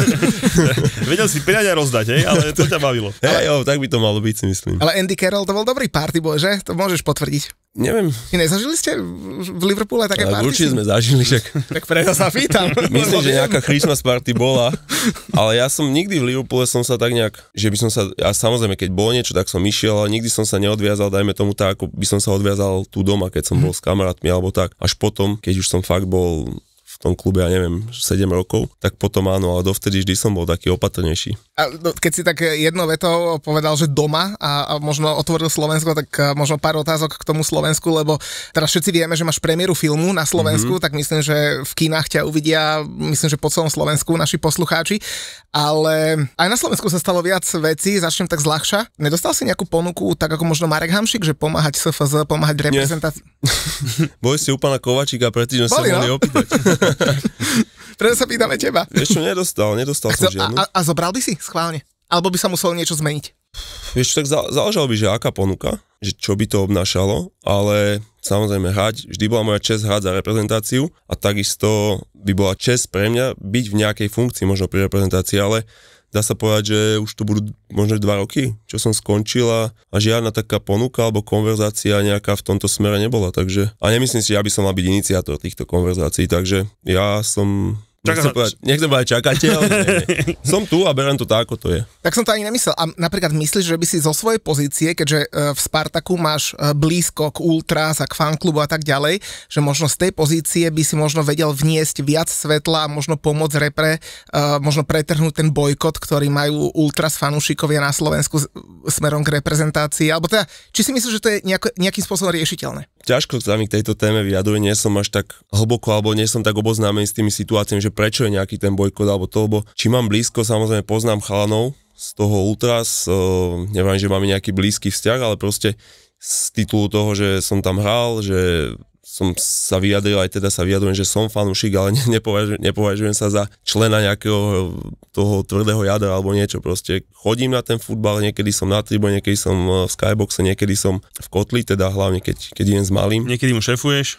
(laughs) Vedel si priať a rozdať, hej, ale to ťa bavilo. (laughs) Hej, jo, tak by to malo byť, si myslím. Ale Andy Carroll to bol dobrý party boy, že? To môžeš potvrdiť. Neviem. I nezažili ste v Liverpoole také party? Určite sme zažili, však. tak preto sa pýtam. Myslím, že nejaká Christmas party bola, ale ja som nikdy v Liverpoole som sa tak nejak tak, že by som sa, a samozrejme, keď bolo niečo, tak som išiel, ale nikdy som sa neodviazal, dajme tomu tak, ako by som sa odviazal tu doma, keď som mm. bol s kamarátmi alebo tak. Až potom, keď už som fakt bol tom klube, ja neviem, 7 rokov, tak potom áno, ale dovtedy vždy som bol taký opatrnejší. A no, keď si tak jedno veto povedal, že doma a, a možno otvoril Slovensko, tak e, možno pár otázok k tomu Slovensku, lebo teraz všetci vieme, že máš premiéru filmu na Slovensku, mm-hmm. tak myslím, že v kinách ťa uvidia, myslím, že po celom Slovensku naši poslucháči, ale aj na Slovensku sa stalo viac vecí, začnem tak zľahša. Nedostal si nejakú ponuku, tak ako možno Marek Hamšik, že pomáhať SFZ, pomáhať reprezentácii? (laughs) Boli ste u pána Kovačíka, predtým sme sa mohli no. opýtať. (laughs) (laughs) Preto sa pýtame teba. Vieš čo, nedostal, nedostal som žiadnu. A, a, a zobral by si schválne? Alebo by sa muselo niečo zmeniť? Vieš, tak záležalo by, že aká ponuka, že čo by to obnášalo, ale samozrejme hrať, vždy bola moja čest hrať za reprezentáciu a takisto by bola čest pre mňa byť v nejakej funkcii možno pri reprezentácii, ale dá sa povedať, že už to budú možno 2 roky, čo som skončila a žiadna taká ponuka alebo konverzácia nejaká v tomto smere nebola. Takže, a nemyslím si, že ja by som mal byť iniciátor týchto konverzácií, takže ja som Čaká, nechcem, povedať, nechcem povedať čakáte, ale nie, (laughs) som tu a berem to tak, ako to je. Tak som to ani nemyslel. A napríklad myslíš, že by si zo svojej pozície, keďže e, v Spartaku máš e, blízko k Ultras a k fanklubu a tak ďalej, že možno z tej pozície by si možno vedel vniesť viac svetla a možno pomôcť repre, e, možno pretrhnúť ten bojkot, ktorý majú Ultras fanúšikovia na Slovensku smerom k reprezentácii, alebo teda, či si myslíš, že to je nejakým spôsobom riešiteľné? ťažko sa mi k tejto téme vyjadruje, nie som až tak hlboko alebo nie som tak oboznámený s tými situáciami, že prečo je nejaký ten bojkot alebo to, lebo či mám blízko, samozrejme poznám chalanov z toho Ultras, uh, e, neviem, že máme nejaký blízky vzťah, ale proste z titulu toho, že som tam hral, že som sa vyjadril, aj teda sa vyjadrujem, že som fanúšik, ale (laughs) nepovažujem, nepovažujem sa za člena nejakého e, toho tvrdého jadra alebo niečo. Proste chodím na ten futbal, niekedy som na tribu, niekedy som e, v skyboxe, niekedy som v kotli, teda hlavne keď, keď idem s malým. Niekedy mu šefuješ?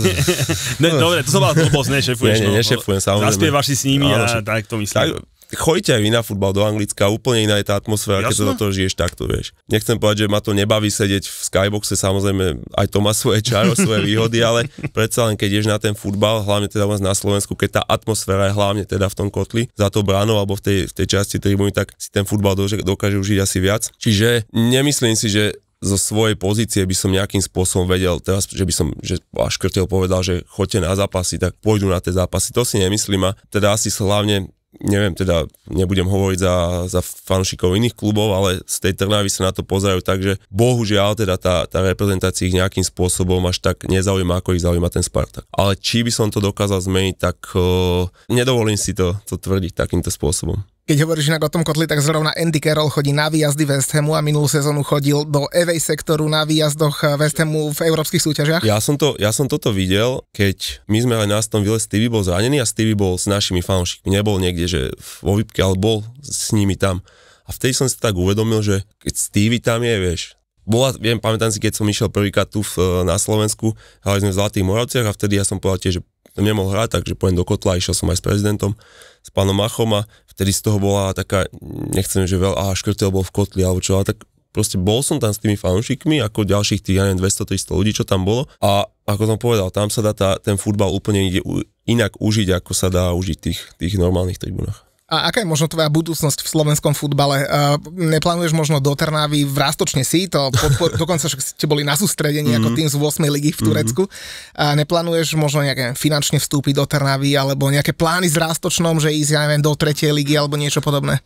(laughs) ne, dobre, to som mal to nešefuješ. (laughs) Nie, nie, no. nešefujem, samozrejme. Zaspievaš si s nimi a tak to myslím. Tak, chodíte aj vy na futbal do Anglicka, úplne iná je tá atmosféra, Jasne? keď sa do toho žiješ takto, vieš. Nechcem povedať, že ma to nebaví sedieť v skyboxe, samozrejme aj to má svoje čaro, svoje (laughs) výhody, ale predsa len keď ideš na ten futbal, hlavne teda u nás na Slovensku, keď tá atmosféra je hlavne teda v tom kotli, za to bránou alebo v tej, v tej časti tribúny, tak si ten futbal dokáže užiť asi viac. Čiže nemyslím si, že zo svojej pozície by som nejakým spôsobom vedel, teraz, že by som, že až Krtel povedal, že chodte na zápasy, tak pôjdu na tie zápasy, to si nemyslím a teda asi hlavne neviem, teda nebudem hovoriť za, za fanšikov iných klubov, ale z tej Trnavy sa na to pozerajú tak, že bohužiaľ teda tá, tá reprezentácia ich nejakým spôsobom až tak nezaujíma, ako ich zaujíma ten Spartak. Ale či by som to dokázal zmeniť, tak uh, nedovolím si to, to tvrdiť takýmto spôsobom. Keď hovoríš inak o tom kotli, tak zrovna Andy Carroll chodí na výjazdy West Hamu a minulú sezónu chodil do Evej sektoru na výjazdoch eh, West Hamu v európskych súťažiach. Ja som, to, ja som toto videl, keď my sme aj na tom Ville, Stevie bol zranený a Stevie bol s našimi fanúšikmi, nebol niekde, že vo výpke, ale bol s nimi tam. A vtedy som si tak uvedomil, že keď Stevie tam je, vieš, bola, viem, pamätám si, keď som išiel prvýkrát tu v, eh, na Slovensku, hrali sme v Zlatých Moravciach a vtedy ja som povedal tiež, že nemohol hrať, takže pojem do kotla, išiel som aj s prezidentom s pánom Machom a vtedy z toho bola taká, nechcem, že veľa, a škrtel bol v kotli alebo čo, ale tak proste bol som tam s tými fanšikmi, ako ďalších tých, ja neviem, 200-300 ľudí, čo tam bolo. A ako som povedal, tam sa dá tá, ten futbal úplne ide, inak užiť, ako sa dá užiť tých, tých normálnych tribúnach. A aká je možno tvoja budúcnosť v slovenskom futbale? neplánuješ možno do Trnavy v Rastočne si, to podpor, (laughs) dokonca však ste boli na sústredení mm-hmm. ako mhm. tým z 8. ligy v mhm. Turecku. Mm-hmm. A neplánuješ možno nejaké finančne vstúpiť do Trnavy alebo nejaké plány s Rastočnom, že ísť, ja neviem, do 3. ligy alebo niečo podobné?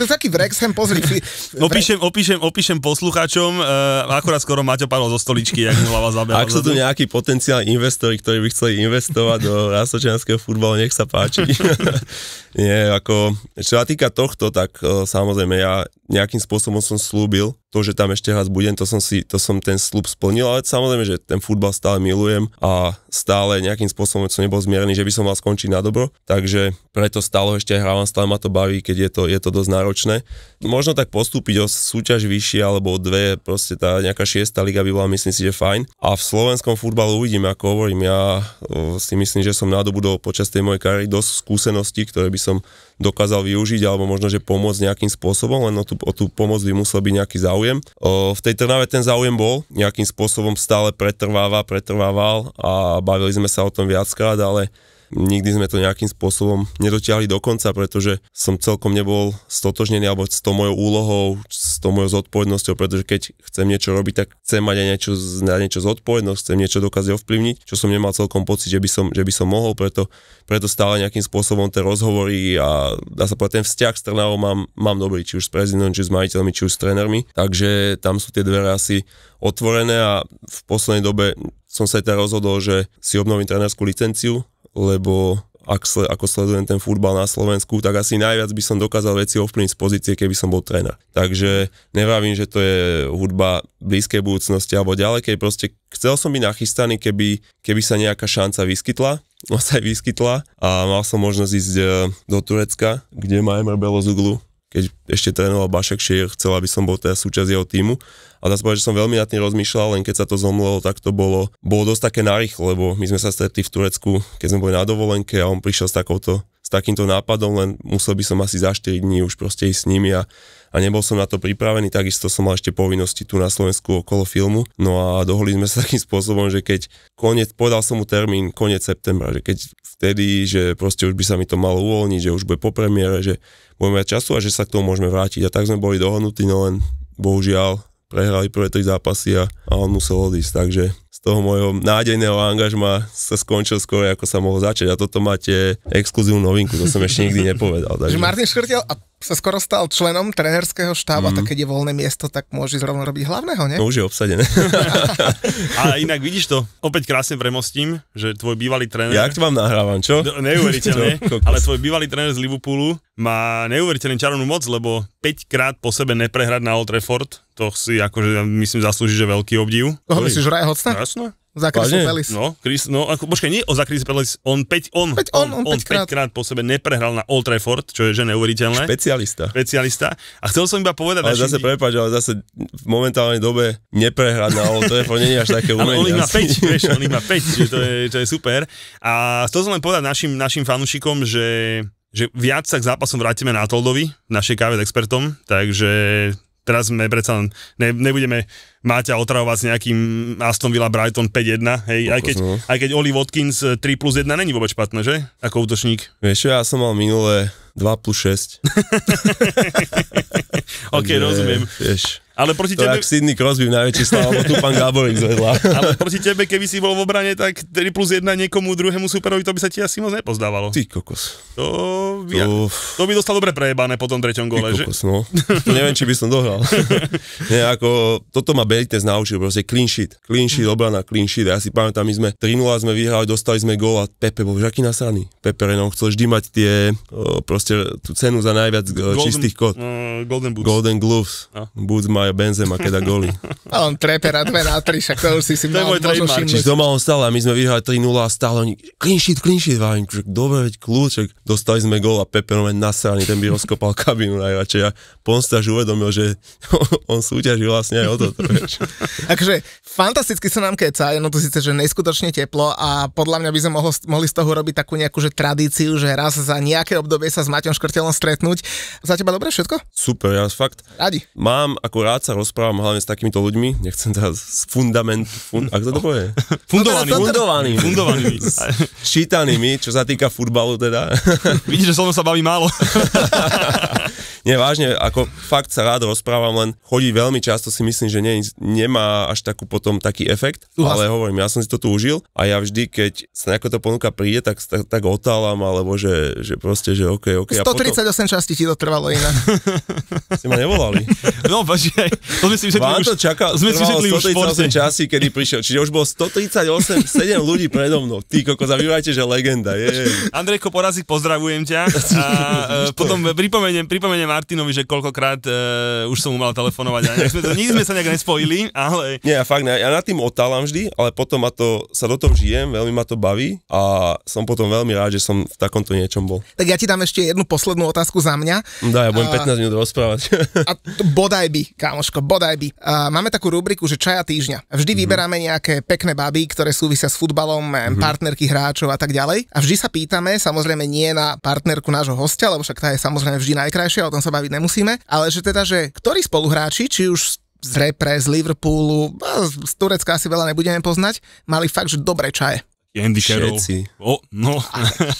To je taký Wrexham, pozri. Fi- (laughs) opíšem, opíšem, opíšem poslucháčom, uh, eh, akurát skoro Maťo padol zo stoličky, ak mu hlava zabela. Ak sú tu nejakí potenciálni investori, ktorí by chceli investovať do (laughs) rastočianského futbalu, nech sa páči. Nie, ako čo sa týka tohto, tak e, samozrejme ja nejakým spôsobom som slúbil to, že tam ešte raz budem, to som, si, to som ten slúb splnil, ale samozrejme, že ten futbal stále milujem a stále nejakým spôsobom som nebol zmierený, že by som mal skončiť na dobro, takže preto stále ešte aj hrávam, stále ma to baví, keď je to, je to dosť náročné. Možno tak postúpiť o súťaž vyššie alebo o dve, proste tá nejaká šiesta liga by bola, myslím si, že fajn. A v slovenskom futbalu uvidím, ako hovorím, ja e, si myslím, že som nadobudol počas tej mojej kariéry dosť skúseností, ktoré by som dokázal využiť alebo možno, že pomôcť nejakým spôsobom, len o tú, o tú pomoc by musel byť nejaký záujem. O, v tej Trnave ten záujem bol, nejakým spôsobom stále pretrváva, pretrvával a bavili sme sa o tom viackrát, ale Nikdy sme to nejakým spôsobom nedotiahli do konca, pretože som celkom nebol stotožnený alebo s tou mojou úlohou, s tou mojou zodpovednosťou, pretože keď chcem niečo robiť, tak chcem mať aj niečo, aj niečo zodpovednosť, chcem niečo dokázať ovplyvniť, čo som nemal celkom pocit, že by som, že by som mohol, preto, preto stále nejakým spôsobom tie rozhovory a dá sa povedať, ten vzťah s trénerom mám, mám dobrý, či už s prezidentom, či s majiteľmi, či už s trénermi, takže tam sú tie dvere asi otvorené a v poslednej dobe som sa teda rozhodol, že si obnovím trénerskú licenciu, lebo ak ako sledujem ten futbal na Slovensku, tak asi najviac by som dokázal veci ovplyvniť z pozície, keby som bol tréner. Takže nevravím, že to je hudba blízkej budúcnosti alebo ďalekej, proste chcel som byť nachystaný, keby, keby sa nejaká šanca vyskytla, (laughs) no sa aj vyskytla a mal som možnosť ísť e, do Turecka, kde má Emre Belozuglu keď ešte trénoval Bašek Šier, chcel, aby som bol teda súčasť jeho týmu. A dá sa povedať, že som veľmi nad tým rozmýšľal, len keď sa to zomlelo, tak to bolo, bolo dosť také narýchlo, lebo my sme sa stretli v Turecku, keď sme boli na dovolenke a on prišiel s takouto s takýmto nápadom, len musel by som asi za 4 dní už proste ísť s nimi a a nebol som na to pripravený, takisto som mal ešte povinnosti tu na Slovensku okolo filmu. No a dohodli sme sa (laughs) takým spôsobom, že keď koniec, povedal som mu termín koniec septembra, že keď vtedy, že proste už by sa mi to malo uvoľniť, že už bude po premiére, že budeme mať času a že sa k tomu môžeme vrátiť. A tak sme boli dohodnutí, no len bohužiaľ prehrali prvé tri zápasy a, a on musel odísť, takže z toho môjho nádejného angažma sa skončil skôr, ako sa mohol začať a toto máte exkluzívnu novinku, to som ešte nikdy nepovedal. (laughs) Takže Martin Škrtel a sa skoro stal členom trénerského štába, mm. tak mhm. keď je voľné miesto, tak môže zrovna robiť hlavného, nie? To už je obsadené. a (laughs) inak vidíš to, opäť krásne premostím, že tvoj bývalý tréner... Ja to vám nahrávam, čo? D- neuveriteľne, (laughs) čo? ale tvoj bývalý tréner z Liverpoolu má neuveriteľne čarovnú moc, lebo 5 krát po sebe neprehrať na Old Trafford, to si akože myslím zaslúži, že veľký obdiv. Koho myslíš, Raja Hocna? Jasné. Za Chrisu Pelis. No, Chris, no ako, počkaj, nie o za Chrisu Pelis, on 5, on, 5, on, on, on 5 krát. krát. po sebe neprehral na Old Trafford, čo je že neuveriteľné. Špecialista. Špecialista. A chcel som iba povedať... Ale zase, prepáč, ale zase v momentálnej dobe neprehrať na Old Trafford nie je až také umenie. Ale on ich má 5, vieš, on ich má 5, čiže (laughs) to je, to je super. A chcel som len povedať našim, našim fanúšikom, že že viac sa k zápasom vrátime na Toldovi, našej káve s expertom, takže teraz sme predsa len, ne, nebudeme Máťa otravovať s nejakým Aston Villa Brighton 5-1, hej, aj keď, aj keď Oli Watkins 3 e, plus 1 není vôbec špatné, že? Ako útočník. Vieš ja som mal minulé 2 plus 6. (laughs) ok, Takže, rozumiem. Vieš, ale proti to tebe... jak Sidney Crosby v najväčšej sláve, tu pán Gáborík zvedla. (laughs) Ale proti tebe, keby si bol v obrane, tak 3 plus 1 niekomu druhému superovi, to by sa ti asi moc nepozdávalo. Ty kokos. To to, ja, to by dostal dobre prejebané po tom treťom gole, že? no. (laughs) to neviem, či by som dohral. (laughs) Nie, ako, toto ma Benitez naučil, proste clean sheet. Clean sheet, obrana, clean sheet. Ja si pamätám, my sme 3 sme vyhrali, dostali sme gól a Pepe bol žaký nasraný. Pepe Renom chcel vždy mať tie, proste tú cenu za najviac golden, čistých kód. Uh, golden Boots. Golden Gloves. No. Boots majú Benzema, keda goly. a on trepe na 2 na 3, však to už si si mal Čiže doma on stále, my sme vyhrali 3-0 a stále oni, clean sheet, clean sheet, dobre, veď kľúček, dostali sme gól a Pepe no nasraný, ten by rozkopal kabinu najradšej. A Ponsta už uvedomil, že (laughs) on súťažil vlastne aj o toto. Takže fantasticky sa nám keca, je no to síce, že neskutočne teplo a podľa mňa by sme mohlo, mohli z toho robiť takú nejakú že tradíciu, že raz za nejaké obdobie sa s Maťom Škrtelom stretnúť. Za teba dobre všetko? Super, ja fakt. Radi. Mám, ako rád sa rozprávam hlavne s takýmito ľuďmi, nechcem teraz fundament, fund, ako to povie? (laughs) Fundovaný. Fundovaný. Fundovaný. Šítanými, (laughs) čo sa týka futbalu teda. Vidíš, že só sa baví málo. Nie, vážne, ako fakt sa rád rozprávam, len chodí veľmi často si myslím, že nie, nemá až takú potom taký efekt, Súhlas. ale hovorím, ja som si to tu užil a ja vždy, keď sa nejaká to ponuka príde, tak, tak, tak otálam, alebo že, že proste, že OK, OK. 138 potom... častí ti to trvalo iné. (laughs) si ma nevolali. (laughs) No, bože, to sme si vysvetli Vám už, to čaká, sme si vysvetli už 138 časí, kedy prišiel, čiže už bolo 138, 7 ľudí predo mnou. Ty, koko, zavívajte, že legenda, je. Andrejko porazí pozdravujem ťa. (laughs) A, e, potom pripomeniem, pripomeniem Martinovi, že koľkokrát uh, už som mu mal telefonovať a sme to, nikdy sme sa nejak nespojili, ale... Nie, ja fakt ne, ja nad tým otálam vždy, ale potom ma to, sa do toho žijem, veľmi ma to baví a som potom veľmi rád, že som v takomto niečom bol. Tak ja ti dám ešte jednu poslednú otázku za mňa. Dá, ja budem uh, 15 minút rozprávať. a to, bodaj by, kámoško, bodaj by. Uh, máme takú rubriku, že čaja týždňa. Vždy mm-hmm. vyberáme nejaké pekné baby, ktoré súvisia s futbalom, mm-hmm. partnerky hráčov a tak ďalej. A vždy sa pýtame, samozrejme nie na partnerku nášho hostia, lebo však tá je samozrejme vždy najkrajšia, o tom sa baviť nemusíme, ale že teda, že ktorí spoluhráči, či už z repre, z Liverpoolu, no, z Turecka asi veľa nebudeme poznať, mali fakt, že dobré čaje. Andy Všetci. O, no.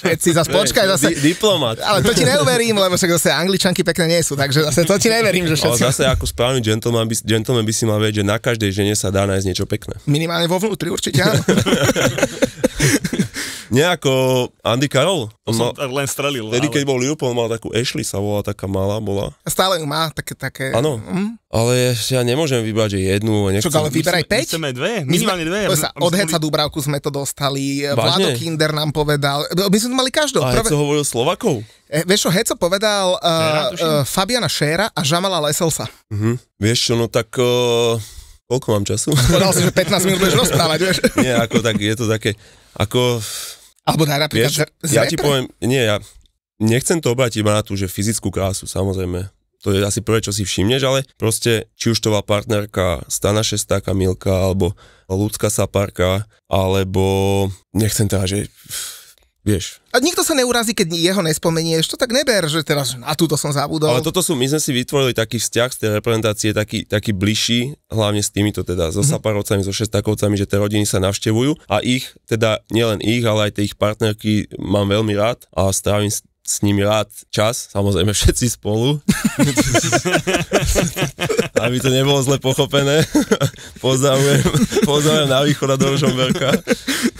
Všetci, zase (laughs) počkaj, zase. Di- diplomat. Ale to ti neuverím, lebo však zase angličanky pekné nie sú, takže zase to ti neverím, že všetci. Ale zase ako správny gentleman by, gentleman by si mal vedieť, že na každej žene sa dá nájsť niečo pekné. Minimálne vo vnútri určite áno. (laughs) Nejako Andy Carroll. To no, som mal, len strelil. Vtedy, ale... keď bol Liverpool, mal takú Ashley sa volá, taká malá bola. A stále ju má, také... také... Áno, mm. ale ja nemôžem vybrať, že jednu. Nechcem. Čo, ale vyberaj my 5? Chceme dve, minimálne dve. My sme, od Heca Dubravku sme to dostali, eh, Vlado Kinder nám povedal, eh, my sme to mali každou. A Heco hovoril Slovakov? E, vieš čo, Heco povedal uh, Nera, uh, Fabiana Šéra a Žamala Leselsa. Uh-huh. Vieš čo, no tak... Uh... Koľko mám času? Povedal si, že 15 minút budeš rozprávať, vieš? Nie, ako tak, je to také... Ako... Alebo napríklad vieš, z, Ja ti poviem, nie, ja nechcem to obrátiť na tú, že fyzickú krásu, samozrejme. To je asi prvé, čo si všimneš, ale proste, či už to bola partnerka Stana Šestáka Milka, alebo Ľudská Saparka, alebo nechcem teda, že Vieš. A nikto sa neurazí, keď jeho nespomenieš, to tak neber, že teraz na túto som zabudol. Ale toto sú, my sme si vytvorili taký vzťah z tej reprezentácie, taký, taký bližší, hlavne s týmito teda, so mm-hmm. saparovcami, so šestakovcami, že tie rodiny sa navštevujú a ich, teda nielen ich, ale aj tých partnerky mám veľmi rád a strávim s nimi rád čas, samozrejme všetci spolu. (laughs) Aby to nebolo zle pochopené. (laughs) pozdravujem, pozdravujem na východ a do Žomberka.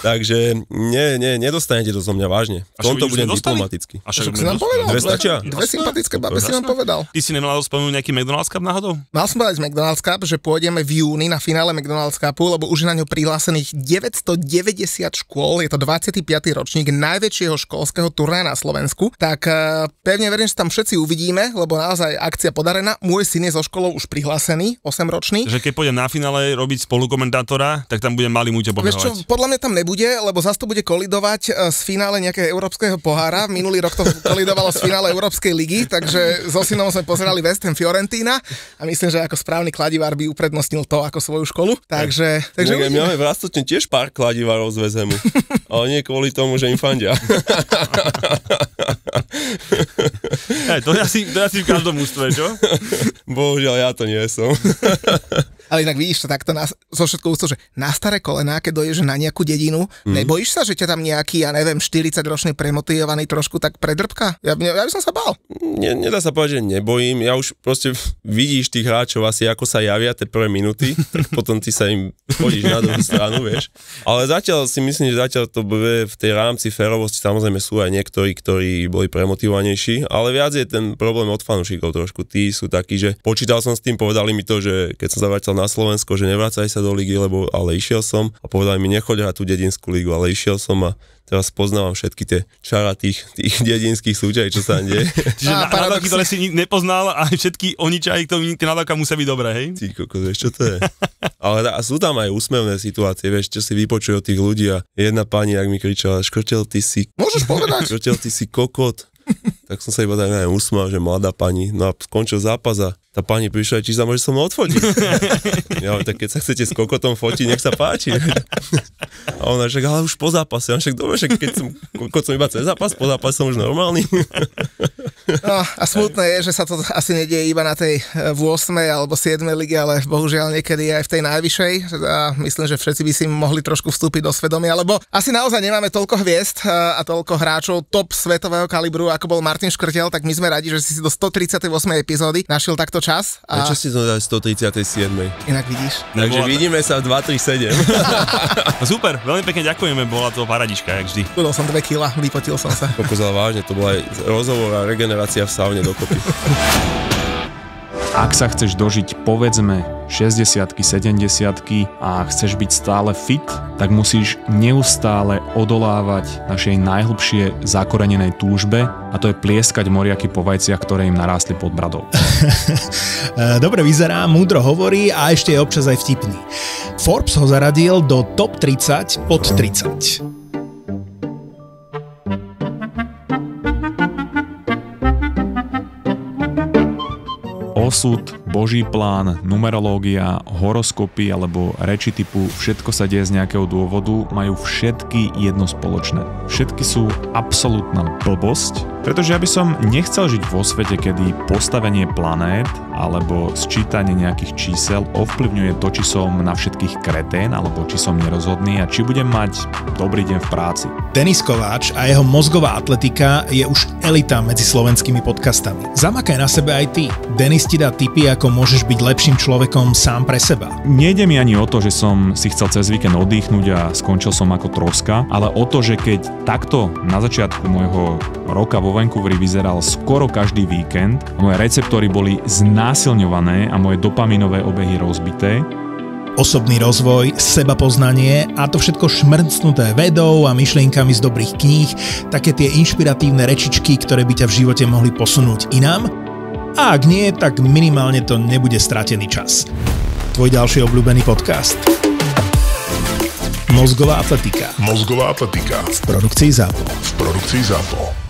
Takže nie, nie, nedostanete to zo mňa vážne. V tomto budem diplomatický. A však nám povedal. Dve stačia? Dve sympatické babe si nám povedal. Ty si nemal spomenúť nejaký McDonald's Cup náhodou? Mal som povedať z McDonald's Cup, že pôjdeme v júni na finále McDonald's Cupu, lebo už je na ňo prihlásených 990 škôl. Je to 25. ročník najväčšieho školského turnaja na Slovensku. Tak e, pevne verím, že tam všetci uvidíme, lebo naozaj akcia podarená. Môj syn je zo školou už prihlásený, 8-ročný. Že keď pôjdem na finále robiť spolukomentátora, tak tam bude malý Muťo Vieš čo, podľa mňa tam ne nebude, lebo zase to bude kolidovať s e, finále nejakého európskeho pohára. Minulý rok to kolidovalo s finále Európskej ligy, takže so synom sme pozerali West Ham Fiorentina a myslím, že ako správny kladivár by uprednostnil to ako svoju školu. Takže, tak, takže my máme v Rastočne tiež pár kladivarov z Vezemu, ale nie kvôli tomu, že im fandia. Hey, to, ja si, to ja si v každom ústve, čo? Bohužiaľ, ja to nie som. Ale inak vidíš to takto na, so všetkou ústou, že na staré kolená, keď doješ na nejakú dedinu, mm. nebojíš sa, že ťa tam nejaký, ja neviem, 40-ročný premotivovaný trošku tak predrbka? Ja, ja by som sa bál. Ne, nedá sa povedať, že nebojím. Ja už proste vidíš tých hráčov asi, ako sa javia tie prvé minúty, (laughs) tak potom ty sa im chodíš na druhú stranu, vieš. Ale zatiaľ si myslím, že zatiaľ to bude v tej rámci férovosti, samozrejme sú aj niektorí, ktorí boli premotivovanejší, ale viac je ten problém od fanúšikov trošku. Tí sú takí, že počítal som s tým, povedali mi to, že keď som sa vrátil na Slovensko, že nevracaj sa do ligy, lebo ale išiel som a povedal mi, nechoď hrať tú dedinskú ligu, ale išiel som a teraz poznávam všetky tie čara tých, tých (laughs) dedinských súťaží, čo sa tam deje. (laughs) Čiže a, na, nádoky, ktoré si nepoznal a všetky oni čaji, ktoré tie nadávka musia byť dobré, hej? Ty kokos, vieš, čo to je? Ale a sú tam aj úsmevné situácie, vieš, čo si vypočujú od tých ľudí a jedna pani, ak mi kričala, škrtel, ty si... Môžeš povedať? Škrtel, ty si kokot tak som sa iba tak neviem, usmial, že mladá pani, no a skončil zápas a tá pani prišla, či sa môže som mnou odfotiť. (laughs) ja, tak keď sa chcete s kokotom fotiť, nech sa páči. a ona však, ale už po zápase, on však dobre, však keď som, kokot som iba cez zápas, po zápase som už normálny. No, a smutné je, že sa to asi nedieje iba na tej 8. E, alebo 7. lige, ale bohužiaľ niekedy aj v tej najvyššej. A myslím, že všetci by si mohli trošku vstúpiť do svedomia, lebo asi naozaj nemáme toľko hviezd e, a toľko hráčov top svetového kalibru, ako bol Martin Škrtel, tak my sme radi, že si do 138. epizódy našiel takto čas. A... čo si dali 137. Inak vidíš. Takže Nebola vidíme sa v 237. (laughs) No super, veľmi pekne ďakujeme, bola to paradička, jak vždy. Budol som 2 kila, vypotil som sa. Pokúzal vážne, to bola aj rozhovor a regenerácia generácia v saune dokopy. Ak sa chceš dožiť povedzme 60 70 a chceš byť stále fit, tak musíš neustále odolávať našej najhlbšie zakorenenej túžbe a to je plieskať moriaky po vajciach, ktoré im narástli pod bradou. (laughs) Eh, dobre vyzerá, múdro hovorí a ešte je občas aj vtipný. Forbes ho zaradil do top 30 pod 30. ao SUD. boží plán, numerológia, horoskopy alebo reči typu všetko sa deje z nejakého dôvodu majú všetky jedno spoločné. Všetky sú absolútna blbosť, pretože ja by som nechcel žiť vo svete, kedy postavenie planét alebo sčítanie nejakých čísel ovplyvňuje to, či som na všetkých kretén alebo či som nerozhodný a či budem mať dobrý deň v práci. Denis Kováč a jeho mozgová atletika je už elita medzi slovenskými podcastami. Zamakaj na sebe aj ty. Denis ti dá tipy, ako ako môžeš byť lepším človekom sám pre seba. Nejde mi ani o to, že som si chcel cez víkend oddychnúť a skončil som ako troska, ale o to, že keď takto na začiatku môjho roka vo Vancouveri vyzeral skoro každý víkend, moje receptory boli znásilňované a moje dopaminové obehy rozbité, osobný rozvoj, seba poznanie a to všetko šmrcnuté vedou a myšlienkami z dobrých kníh, také tie inšpiratívne rečičky, ktoré by ťa v živote mohli posunúť inám a ak nie, tak minimálne to nebude stratený čas. Tvoj ďalší obľúbený podcast. Mozgová atletika. Mozgová atletika. V produkcii ZAPO. V produkcii ZAPO.